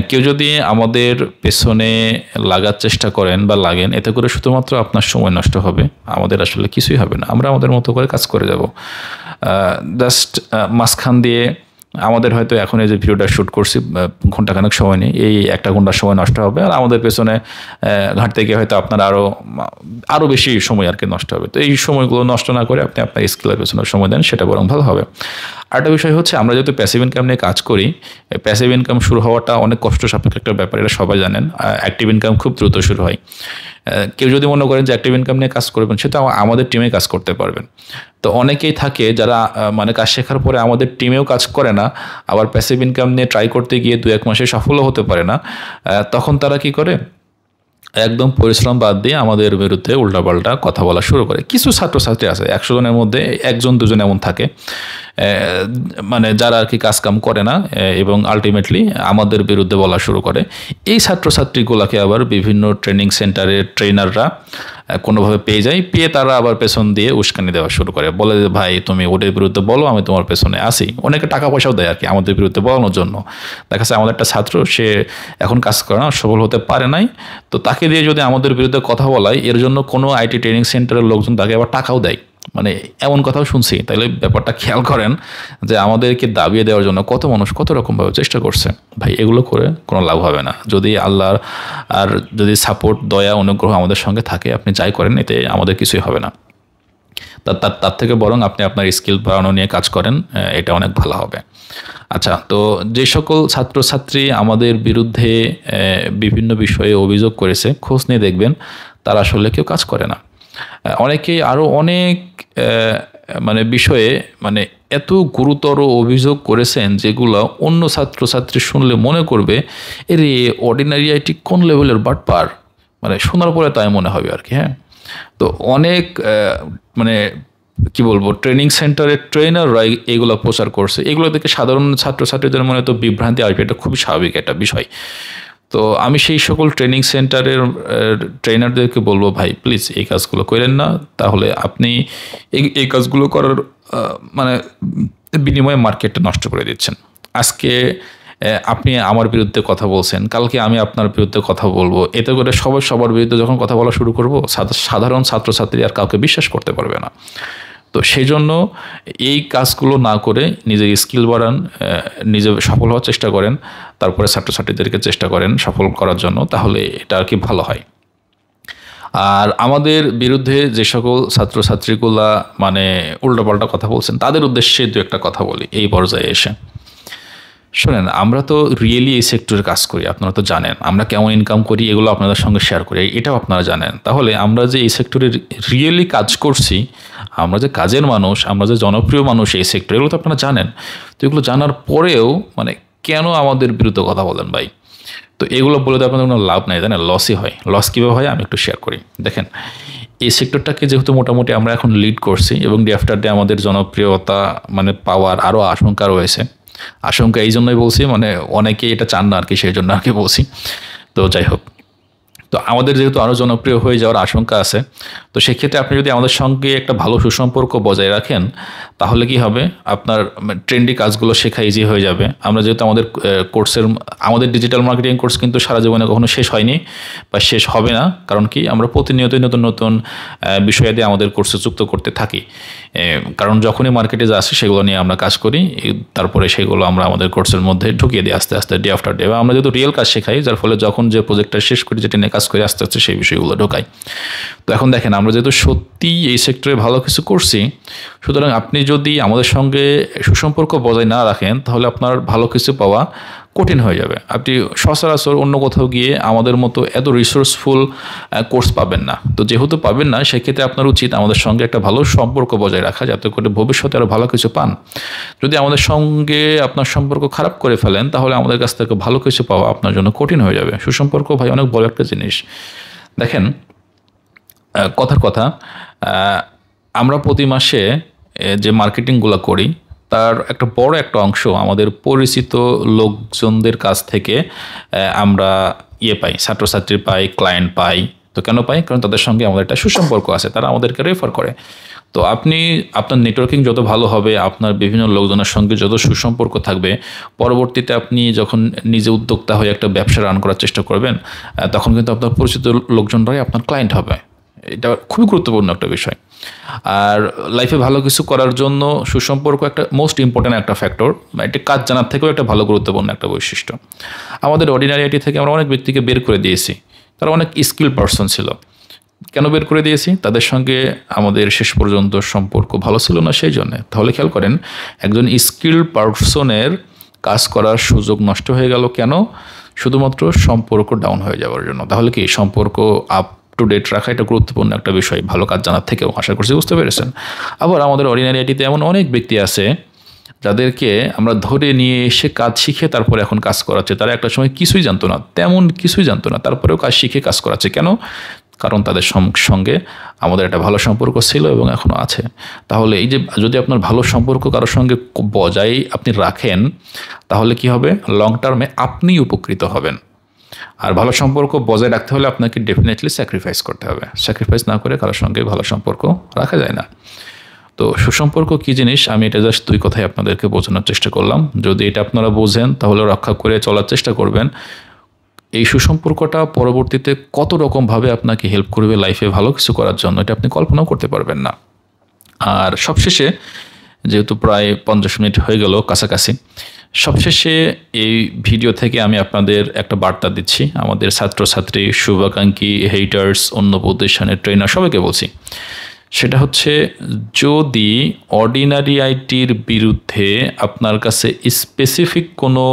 কেউ যদি আমাদের পেছনে লাগার চেষ্টা করেন বা লাগেন এতে করে শুধুমাত্র আপনার সময় নষ্ট হবে আমাদের আসলে কিছুই হবে না আমরা আমাদের মতো করে কাজ করে যাব জাস্ট মাঝখান দিয়ে আমাদের হয়তো এখন এই যে ভিডিওটা শ্যুট করছি ঘন্টাখানেক সময় নেই এই একটা ঘন্টার সময় নষ্ট হবে আর আমাদের পেছনে ঘাটতে গিয়ে হয়তো আপনার আরও আরও বেশি সময় আর কি নষ্ট হবে তো এই সময়গুলো নষ্ট না করে আপনি আপনার স্কিলের পেছনে সময় দেন সেটা বরং ভালো হবে আরেকটা বিষয় হচ্ছে আমরা যেহেতু প্যাসিভ ইনকাম নিয়ে কাজ করি প্যাসিভ ইনকাম শুরু হওয়াটা অনেক কষ্ট সাপেক্ষ একটা ব্যাপার এটা সবাই জানেন অ্যাক্টিভ ইনকাম খুব দ্রুত শুরু হয় কেউ যদি মনে করেন যে অ্যাক্টিভ ইনকাম নিয়ে কাজ করবেন সে আমাদের টিমে কাজ করতে পারবেন তো অনেকেই থাকে যারা মানে কাজ শেখার পরে আমাদের টিমেও কাজ করে না আবার প্যাসিভ ইনকাম নিয়ে ট্রাই করতে গিয়ে দু এক মাসে সফলও হতে পারে না তখন তারা কি করে একদম পরিশ্রম বাদ দিয়ে আমাদের বিরুদ্ধে উল্টাপাল্টা কথা বলা শুরু করে কিছু ছাত্রছাত্রী আছে একশো জনের মধ্যে একজন দুজন এমন থাকে মানে যারা আর কি কাজকাম করে না এবং আলটিমেটলি আমাদের বিরুদ্ধে বলা শুরু করে এই ছাত্রছাত্রীগুলোকে আবার বিভিন্ন ট্রেনিং সেন্টারের ট্রেনাররা কোনোভাবে পেয়ে যায় পেয়ে তারা আবার পেছন দিয়ে উস্কানি দেওয়া শুরু করে বলে যে ভাই তুমি ওদের বিরুদ্ধে বলো আমি তোমার পেছনে আসি অনেকে টাকা পয়সাও দেয় আর কি আমাদের বিরুদ্ধে বলানোর জন্য দেখা যাচ্ছে আমাদের একটা ছাত্র সে এখন কাজ করে না সফল হতে পারে নাই তো তাকে দিয়ে যদি আমাদের বিরুদ্ধে কথা বলায় এর জন্য কোনো আইটি ট্রেনিং সেন্টারের লোকজন তাকে আবার টাকাও দেয় মানে এমন কথাও শুনছি তাহলে ব্যাপারটা খেয়াল করেন যে আমাদেরকে দাবিয়ে দেওয়ার জন্য কত মানুষ কত রকমভাবে চেষ্টা করছে ভাই এগুলো করে কোনো লাভ হবে না যদি আল্লাহর আর যদি সাপোর্ট দয়া অনুগ্রহ আমাদের সঙ্গে থাকে আপনি যাই করেন এতে আমাদের কিছুই হবে না তার তার থেকে বরং আপনি আপনার স্কিল বাড়ানো নিয়ে কাজ করেন এটা অনেক ভালো হবে আচ্ছা তো যে সকল ছাত্রছাত্রী আমাদের বিরুদ্ধে বিভিন্ন বিষয়ে অভিযোগ করেছে খোঁজ নিয়ে দেখবেন তারা আসলে কেউ কাজ করে না অনেকেই আরও অনেক মানে বিষয়ে মানে এত গুরুতর অভিযোগ করেছেন যেগুলো অন্য ছাত্রছাত্রী শুনলে মনে করবে এর অর্ডিনারি আইটি কোন লেভেলের বাট পার মানে শোনার পরে তাই মনে হবে আর কি হ্যাঁ তো অনেক মানে কি বলবো ট্রেনিং সেন্টারের ট্রেনাররা এগুলো প্রচার করছে এগুলো থেকে সাধারণ ছাত্রছাত্রীদের মনে তো বিভ্রান্তি আসবে এটা খুবই স্বাভাবিক একটা বিষয় তো আমি সেই সকল ট্রেনিং সেন্টারের ট্রেনারদেরকে বলবো ভাই প্লিজ এই কাজগুলো করেন না তাহলে আপনি এই এই কাজগুলো করার মানে বিনিময়ে মার্কেটটা নষ্ট করে দিচ্ছেন আজকে আপনি আমার বিরুদ্ধে কথা বলছেন কালকে আমি আপনার বিরুদ্ধে কথা বলবো এতে করে সবাই সবার বিরুদ্ধে যখন কথা বলা শুরু করবো সাধারণ ছাত্রছাত্রী আর কাউকে বিশ্বাস করতে পারবে না তো সেই জন্য এই কাজগুলো না করে নিজের স্কিল বাড়ান নিজে সফল হওয়ার চেষ্টা করেন তারপরে ছাত্রছাত্রীদেরকে চেষ্টা করেন সফল করার জন্য তাহলে এটা আর কি ভালো হয় আর আমাদের বিরুদ্ধে যে সকল ছাত্রছাত্রীগুলা মানে উল্টোপাল্টা কথা বলছেন তাদের উদ্দেশ্যে দু একটা কথা বলি এই পর্যায়ে এসে শোনেন আমরা তো রিয়েলি এই সেক্টরে কাজ করি আপনারা তো জানেন আমরা কেমন ইনকাম করি এগুলো আপনাদের সঙ্গে শেয়ার করি এটাও আপনারা জানেন তাহলে আমরা যে এই সেক্টরে রিয়েলি কাজ করছি আমরা যে কাজের মানুষ আমরা যে জনপ্রিয় মানুষ এই সেক্টরে এগুলো তো আপনারা জানেন তো এগুলো জানার পরেও মানে কেন আমাদের বিরুদ্ধে কথা বলেন ভাই তো এগুলো বলে তো আপনাদের কোনো লাভ নাই জানেন লসই হয় লস কীভাবে হয় আমি একটু শেয়ার করি দেখেন এই সেক্টরটাকে যেহেতু মোটামুটি আমরা এখন লিড করছি এবং ডে আফটার ডে আমাদের জনপ্রিয়তা মানে পাওয়ার আরও আশঙ্কা রয়েছে আশঙ্কা এই জন্যই বলছি মানে অনেকেই এটা চান না আর কি সেই জন্য আর কি বলছি তো যাই হোক তো আমাদের যেহেতু আরও জনপ্রিয় হয়ে যাওয়ার আশঙ্কা আছে তো সেক্ষেত্রে আপনি যদি আমাদের সঙ্গে একটা ভালো সুসম্পর্ক বজায় রাখেন তাহলে কি হবে আপনার ট্রেন্ডি মানে, কাজগুলো শেখা ইজি হয়ে যাবে আমরা যেহেতু আমাদের কোর্সের আমাদের ডিজিটাল মার্কেটিং কোর্স কিন্তু সারা জীবনে কখনো শেষ হয়নি বা শেষ হবে না কারণ কি আমরা প্রতিনিয়তই নতুন নতুন বিষয়াদি আমাদের কোর্সে যুক্ত করতে থাকি কারণ যখনই মার্কেটে যা আসে সেগুলো নিয়ে আমরা কাজ করি তারপরে সেগুলো আমরা আমাদের কোর্সের মধ্যে ঢুকিয়ে দিই আস্তে আস্তে ডে আফটার ডে আমরা যেহেতু রিয়েল কাজ শেখাই যার ফলে যখন যে প্রজেক্টটা শেষ করি যেটা নিয়ে কাজ করে আস্তে আস্তে সেই বিষয়গুলো ঢোকাই তো এখন দেখেন আমরা যেহেতু সত্যি এই সেক্টরে ভালো কিছু করছি সুতরাং আপনি যদি আমাদের সঙ্গে সুসম্পর্ক বজায় না রাখেন তাহলে আপনার ভালো কিছু পাওয়া কঠিন হয়ে যাবে আপনি সচরাচর অন্য কোথাও গিয়ে আমাদের মতো এত রিসোর্সফুল কোর্স পাবেন না তো যেহেতু পাবেন না সেক্ষেত্রে আপনার উচিত আমাদের সঙ্গে একটা ভালো সম্পর্ক বজায় রাখা যাতে করে ভবিষ্যতে আরও ভালো কিছু পান যদি আমাদের সঙ্গে আপনার সম্পর্ক খারাপ করে ফেলেন তাহলে আমাদের কাছ থেকে ভালো কিছু পাওয়া আপনার জন্য কঠিন হয়ে যাবে সুসম্পর্ক ভাই অনেক বড় একটা জিনিস দেখেন কথার কথা আমরা প্রতি মাসে যে মার্কেটিংগুলো করি তার একটা বড় একটা অংশ আমাদের পরিচিত লোকজনদের কাছ থেকে আমরা ইয়ে পাই ছাত্রছাত্রী পাই ক্লায়েন্ট পাই তো কেন পাই কারণ তাদের সঙ্গে আমাদের একটা সুসম্পর্ক আছে তারা আমাদেরকে রেফার করে তো আপনি আপনার নেটওয়ার্কিং যত ভালো হবে আপনার বিভিন্ন লোকজনের সঙ্গে যত সুসম্পর্ক থাকবে পরবর্তীতে আপনি যখন নিজে উদ্যোক্তা হয়ে একটা ব্যবসা রান করার চেষ্টা করবেন তখন কিন্তু আপনার পরিচিত লোকজনরাই আপনার ক্লায়েন্ট হবে এটা খুবই গুরুত্বপূর্ণ একটা বিষয় আর লাইফে ভালো কিছু করার জন্য সুসম্পর্ক একটা মোস্ট ইম্পর্ট্যান্ট একটা ফ্যাক্টর একটি কাজ জানার থেকেও একটা ভালো গুরুত্বপূর্ণ একটা বৈশিষ্ট্য আমাদের অর্ডিনারিটি থেকে আমরা অনেক ব্যক্তিকে বের করে দিয়েছি তারা অনেক স্কিল পার্সন ছিল কেন বের করে দিয়েছি তাদের সঙ্গে আমাদের শেষ পর্যন্ত সম্পর্ক ভালো ছিল না সেই জন্যে তাহলে খেয়াল করেন একজন স্কিল পার্সনের কাজ করার সুযোগ নষ্ট হয়ে গেল কেন শুধুমাত্র সম্পর্ক ডাউন হয়ে যাওয়ার জন্য তাহলে কি সম্পর্ক আপ টু ডেট রাখা এটা গুরুত্বপূর্ণ একটা বিষয় ভালো কাজ জানার থেকেও আশা করছি বুঝতে পেরেছেন আবার আমাদের অর্ডিনারিটিতে এমন অনেক ব্যক্তি আছে যাদেরকে আমরা ধরে নিয়ে এসে কাজ শিখে তারপরে এখন কাজ করাচ্ছে তারা একটা সময় কিছুই জানতো না তেমন কিছুই জানতো না তারপরেও কাজ শিখে কাজ করাচ্ছে কেন কারণ তাদের সঙ্গে আমাদের একটা ভালো সম্পর্ক ছিল এবং এখনও আছে তাহলে এই যে যদি আপনার ভালো সম্পর্ক কারোর সঙ্গে বজায় আপনি রাখেন তাহলে কি হবে লং টার্মে আপনি উপকৃত হবেন আর ভালো সম্পর্ক বজায় রাখতে হলে আপনাকে ডেফিনেটলি স্যাক্রিফাইস করতে হবে স্যাক্রিফাইস না করে কারোর সঙ্গে ভালো সম্পর্ক রাখা যায় না তো সুসম্পর্ক কী জিনিস আমি এটা জাস্ট দুই কথাই আপনাদেরকে বোঝানোর চেষ্টা করলাম যদি এটা আপনারা বোঝেন তাহলে রক্ষা করে চলার চেষ্টা করবেন এই সুসম্পর্কটা পরবর্তীতে কত রকমভাবে আপনাকে হেল্প করবে লাইফে ভালো কিছু করার জন্য এটা আপনি কল্পনাও করতে পারবেন না আর সবশেষে যেহেতু প্রায় পঞ্চাশ মিনিট হয়ে গেল কাছাকাছি সবশেষে এই ভিডিও থেকে আমি আপনাদের একটা বার্তা দিচ্ছি আমাদের ছাত্রছাত্রী শুভাকাঙ্ক্ষী হেইটার্স অন্য প্রতিষ্ঠানের ট্রেনার সবাইকে বলছি সেটা হচ্ছে যদি অর্ডিনারি আইটির বিরুদ্ধে আপনার কাছে স্পেসিফিক কোনো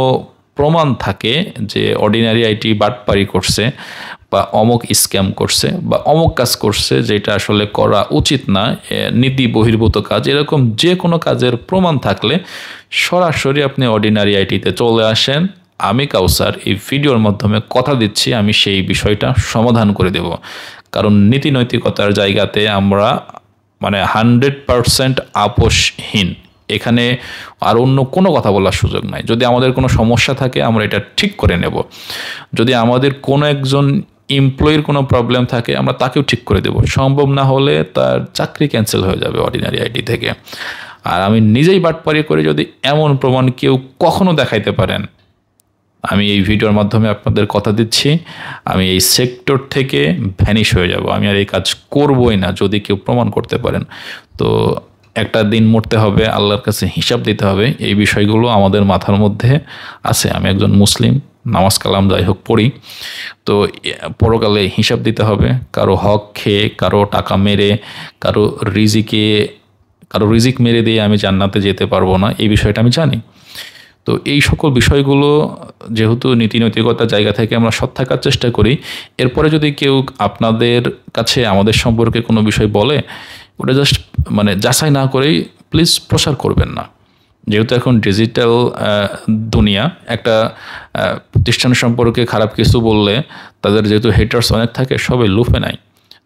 প্রমাণ থাকে যে অর্ডিনারি আইটি বাটপারি করছে বা অমক স্ক্যাম করছে বা অমক কাজ করছে যেটা আসলে করা উচিত না নীতি বহির্ভূত কাজ এরকম যে কোনো কাজের প্রমাণ থাকলে সরাসরি আপনি অর্ডিনারি আইটিতে চলে আসেন আমি কাউসার এই ভিডিওর মাধ্যমে কথা দিচ্ছি আমি সেই বিষয়টা সমাধান করে দেব কারণ নীতি নৈতিকতার জায়গাতে আমরা মানে হান্ড্রেড পারসেন্ট আপোষহীন এখানে আর অন্য কোনো কথা বলার সুযোগ নাই যদি আমাদের কোনো সমস্যা থাকে আমরা এটা ঠিক করে নেব যদি আমাদের কোনো একজন এমপ্লয়ির কোনো প্রবলেম থাকে আমরা তাকেও ঠিক করে দেব সম্ভব না হলে তার চাকরি ক্যান্সেল হয়ে যাবে অর্ডিনারি আইডি থেকে আর আমি নিজেই বাটপারি করে যদি এমন প্রমাণ কেউ কখনো দেখাইতে পারেন আমি এই ভিডিওর মাধ্যমে আপনাদের কথা দিচ্ছি আমি এই সেক্টর থেকে ভ্যানিশ হয়ে যাব আমি আর এই কাজ করবই না যদি কেউ প্রমাণ করতে পারেন তো একটা দিন মরতে হবে আল্লাহর কাছে হিসাব দিতে হবে এই বিষয়গুলো আমাদের মাথার মধ্যে আছে আমি একজন মুসলিম নামাজ কালাম যাই হোক পড়ি তো পরকালে হিসাব দিতে হবে কারো হক খেয়ে কারো টাকা মেরে কারো রিজিকে কারো রিজিক মেরে দিয়ে আমি জান্নাতে যেতে পারবো না এই বিষয়টা আমি জানি তো এই সকল বিষয়গুলো যেহেতু নীতি নৈতিকতার জায়গা থেকে আমরা সৎ থাকার চেষ্টা করি এরপরে যদি কেউ আপনাদের কাছে আমাদের সম্পর্কে কোনো বিষয় বলে ওটা জাস্ট মানে যাচাই না করেই প্লিজ প্রচার করবেন না যেহেতু এখন ডিজিটাল দুনিয়া একটা প্রতিষ্ঠান সম্পর্কে খারাপ কিছু বললে তাদের যেহেতু হেটার্স অনেক থাকে সবাই লুফে নেয়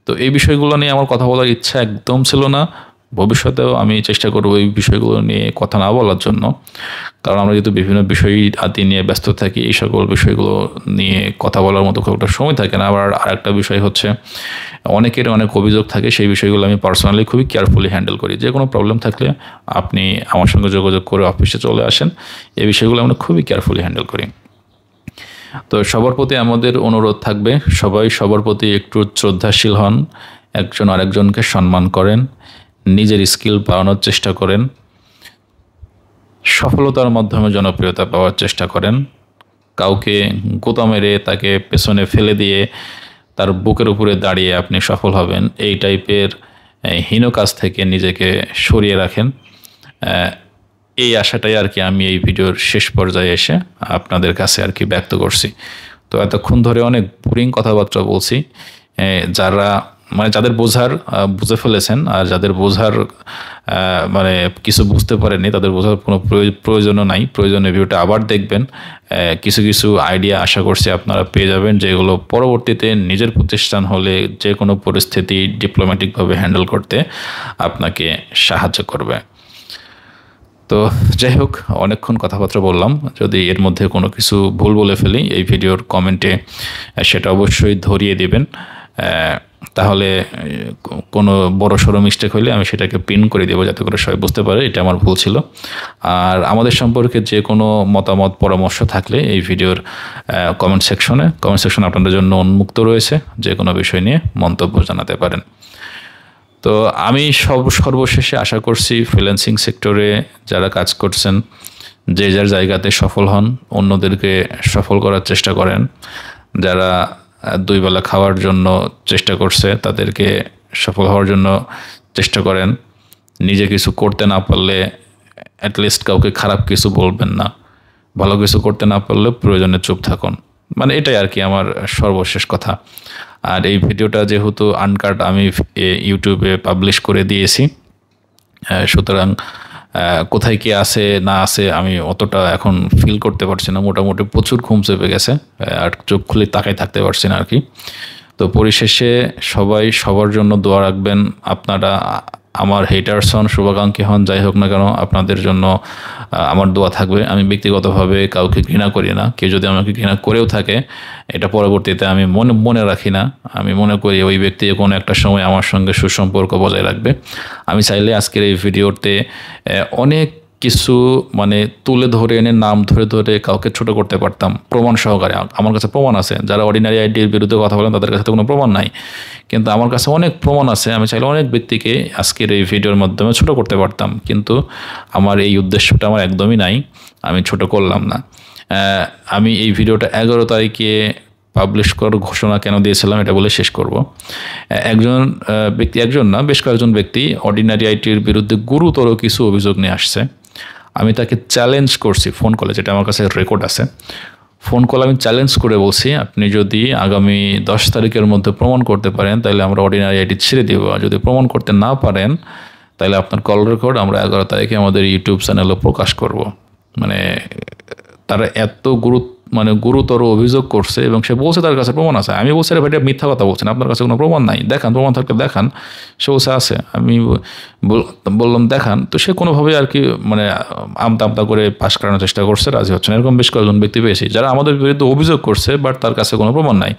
তো এই বিষয়গুলো নিয়ে আমার কথা বলার ইচ্ছা একদম ছিল না ভবিষ্যতেও আমি চেষ্টা করব এই বিষয়গুলো নিয়ে কথা না বলার জন্য কারণ আমরা যেহেতু বিভিন্ন বিষয় আদি নিয়ে ব্যস্ত থাকি এই সকল বিষয়গুলো নিয়ে কথা বলার মতো খুব একটা সময় থাকে না আবার আরেকটা বিষয় হচ্ছে অনেকের অনেক অভিযোগ থাকে সেই বিষয়গুলো আমি পার্সোনালি খুবই কেয়ারফুলি হ্যান্ডেল করি যে কোনো প্রবলেম থাকলে আপনি আমার সঙ্গে যোগাযোগ করে অফিসে চলে আসেন এই বিষয়গুলো আমরা খুবই কেয়ারফুলি হ্যান্ডেল করি তো সবার প্রতি আমাদের অনুরোধ থাকবে সবাই সবার প্রতি একটু শ্রদ্ধাশীল হন একজন আরেকজনকে সম্মান করেন নিজের স্কিল বাড়ানোর চেষ্টা করেন সফলতার মাধ্যমে জনপ্রিয়তা পাওয়ার চেষ্টা করেন কাউকে গোতা মেরে তাকে পেছনে ফেলে দিয়ে তার বুকের উপরে দাঁড়িয়ে আপনি সফল হবেন এই টাইপের হীন কাজ থেকে নিজেকে সরিয়ে রাখেন এই আশাটাই আর কি আমি এই ভিডিওর শেষ পর্যায়ে এসে আপনাদের কাছে আর কি ব্যক্ত করছি তো এতক্ষণ ধরে অনেক বোরিং কথাবার্তা বলছি যারা মানে যাদের বোঝার বুঝে ফেলেছেন আর যাদের বোঝার মানে কিছু বুঝতে পারেনি তাদের বোঝার কোনো প্রয়োজনও নাই প্রয়োজনে ভিডিওটা আবার দেখবেন কিছু কিছু আইডিয়া আশা করছি আপনারা পেয়ে যাবেন যেগুলো পরবর্তীতে নিজের প্রতিষ্ঠান হলে যে কোনো পরিস্থিতি ডিপ্লোম্যাটিকভাবে হ্যান্ডেল করতে আপনাকে সাহায্য করবে তো যাই হোক অনেকক্ষণ কথাবার্তা বললাম যদি এর মধ্যে কোনো কিছু ভুল বলে ফেলি এই ভিডিওর কমেন্টে সেটা অবশ্যই ধরিয়ে দেবেন তাহলে কোনো বড় সড়ো মিস্টেক হলে আমি সেটাকে পিন করে দেবো যাতে করে সবাই বুঝতে পারে এটা আমার ভুল ছিল আর আমাদের সম্পর্কে যে কোনো মতামত পরামর্শ থাকলে এই ভিডিওর কমেন্ট সেকশনে কমেন্ট সেকশন আপনাদের জন্য উন্মুক্ত রয়েছে যে কোনো বিষয় নিয়ে মন্তব্য জানাতে পারেন তো আমি সব সর্বশেষে আশা করছি ফ্রিল্যান্সিং সেক্টরে যারা কাজ করছেন যে যার জায়গাতে সফল হন অন্যদেরকে সফল করার চেষ্টা করেন যারা দুই বেলা খাওয়ার জন্য চেষ্টা করছে তাদেরকে সফল হওয়ার জন্য চেষ্টা করেন নিজে কিছু করতে না পারলে অ্যাটলিস্ট কাউকে খারাপ কিছু বলবেন না ভালো কিছু করতে না পারলে প্রয়োজনে চুপ থাকুন মানে এটাই আর কি আমার সর্বশেষ কথা আর এই ভিডিওটা যেহেতু আনকাট আমি ইউটিউবে পাবলিশ করে দিয়েছি সুতরাং কোথায় কি আছে না আছে আমি অতটা এখন ফিল করতে পারছি না মোটামুটি প্রচুর ঘুম চেপে গেছে আর চোখ খুলে তাকাই থাকতে পারছি না আর কি তো পরিশেষে সবাই সবার জন্য দোয়া রাখবেন আপনারা আমার হেটার্স হন শুভাকাঙ্ক্ষী হন যাই হোক না কেন আপনাদের জন্য আমার দোয়া থাকবে আমি ব্যক্তিগতভাবে কাউকে ঘৃণা করি না কেউ যদি আমাকে ঘৃণা করেও থাকে এটা পরবর্তীতে আমি মনে মনে রাখি না আমি মনে করি ওই ব্যক্তি কোনো একটা সময় আমার সঙ্গে সুসম্পর্ক বজায় রাখবে আমি চাইলে আজকের এই ভিডিওতে অনেক কিছু মানে তুলে ধরে এনে নাম ধরে ধরে কাউকে ছোট করতে পারতাম প্রমাণ সহকারে আমার কাছে প্রমাণ আছে যারা অর্ডিনারি আইডির বিরুদ্ধে কথা বলেন তাদের কাছে তো কোনো প্রমাণ নাই কিন্তু আমার কাছে অনেক প্রমাণ আছে আমি চাইলে অনেক ব্যক্তিকে আজকের এই ভিডিওর মাধ্যমে ছোট করতে পারতাম কিন্তু আমার এই উদ্দেশ্যটা আমার একদমই নাই আমি ছোট করলাম না আমি এই ভিডিওটা এগারো তারিখে পাবলিশ করার ঘোষণা কেন দিয়েছিলাম এটা বলে শেষ করব একজন ব্যক্তি একজন না বেশ কয়েকজন ব্যক্তি অর্ডিনারি আইটির বিরুদ্ধে গুরুতর কিছু অভিযোগ নিয়ে আসছে আমি তাকে চ্যালেঞ্জ করছি ফোন কলে যেটা আমার কাছে রেকর্ড আছে ফোন কল আমি চ্যালেঞ্জ করে বলছি আপনি যদি আগামী দশ তারিখের মধ্যে প্রমাণ করতে পারেন তাহলে আমরা অর্ডিনারি আইডি ছেড়ে দেবো আর যদি প্রমাণ করতে না পারেন তাহলে আপনার কল রেকর্ড আমরা এগারো তারিখে আমাদের ইউটিউব চ্যানেলে প্রকাশ করব মানে তারা এত গুরুত্ব মানে গুরুতর অভিযোগ করছে এবং সে বলছে তার কাছে প্রমাণ আছে আমি বলছি ভাই মিথ্যা কথা বলছেন আপনার কাছে কোনো প্রমাণ নাই দেখান প্রমাণ থাকলে দেখান সে বলছে আছে আমি বললাম দেখান তো সে কোনোভাবে আর কি মানে আমতা আমতা করে পাশ করানোর চেষ্টা করছে রাজি হচ্ছে না এরকম বেশ কয়েকজন ব্যক্তি পেয়েছি যারা আমাদের বিরুদ্ধে অভিযোগ করছে বাট তার কাছে কোনো প্রমাণ নাই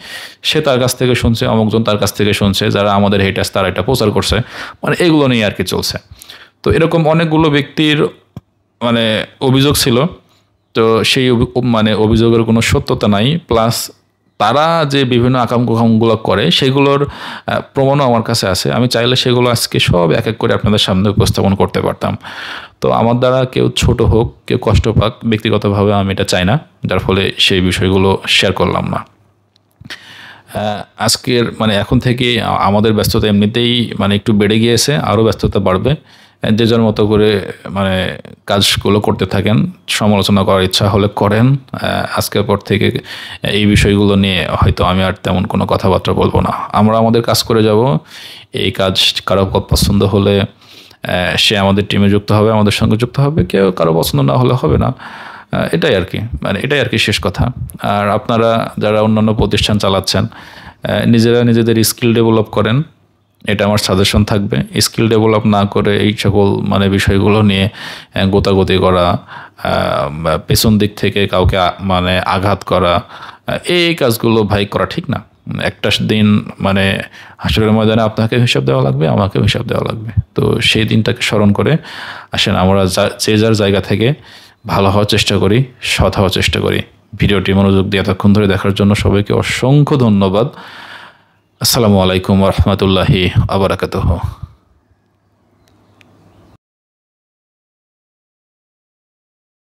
সে তার কাছ থেকে শুনছে অমুকজন তার কাছ থেকে শুনছে যারা আমাদের হেটার্স তারা এটা প্রচার করছে মানে এগুলো নিয়ে আর কি চলছে তো এরকম অনেকগুলো ব্যক্তির মানে অভিযোগ ছিল তো সেই মানে অভিযোগের কোনো সত্যতা নাই প্লাস তারা যে বিভিন্ন আকাম কুকামগুলো করে সেগুলোর প্রমাণও আমার কাছে আছে আমি চাইলে সেগুলো আজকে সব এক এক করে আপনাদের সামনে উপস্থাপন করতে পারতাম তো আমার দ্বারা কেউ ছোট হোক কেউ কষ্ট পাক ব্যক্তিগতভাবে আমি এটা চাই না যার ফলে সেই বিষয়গুলো শেয়ার করলাম না আজকের মানে এখন থেকে আমাদের ব্যস্ততা এমনিতেই মানে একটু বেড়ে গিয়েছে আরও ব্যস্ততা বাড়বে যে যার মতো করে মানে কাজগুলো করতে থাকেন সমালোচনা করার ইচ্ছা হলে করেন আজকের পর থেকে এই বিষয়গুলো নিয়ে হয়তো আমি আর তেমন কোনো কথাবার্তা বলবো না আমরা আমাদের কাজ করে যাব এই কাজ কারো পছন্দ হলে সে আমাদের টিমে যুক্ত হবে আমাদের সঙ্গে যুক্ত হবে কেউ কারো পছন্দ না হলে হবে না এটাই আর কি মানে এটাই আর কি শেষ কথা আর আপনারা যারা অন্যান্য প্রতিষ্ঠান চালাচ্ছেন নিজেরা নিজেদের স্কিল ডেভেলপ করেন এটা আমার সাজেশন থাকবে স্কিল ডেভেলপ না করে এই সকল মানে বিষয়গুলো নিয়ে গোতাগতি করা পেছন দিক থেকে কাউকে মানে আঘাত করা এই কাজগুলো ভাই করা ঠিক না একটা দিন মানে হাসপাতালের ময়দানে আপনাকে হিসাব দেওয়া লাগবে আমাকে হিসাব দেওয়া লাগবে তো সেই দিনটাকে স্মরণ করে আসেন আমরা যে যার জায়গা থেকে ভালো হওয়ার চেষ্টা করি সৎ হওয়ার চেষ্টা করি ভিডিওটি মনোযোগ দিয়ে এতক্ষণ ধরে দেখার জন্য সবাইকে অসংখ্য ধন্যবাদ আসসালামু আলাইকুম রহমতুল্লাহি আবরাকাতহ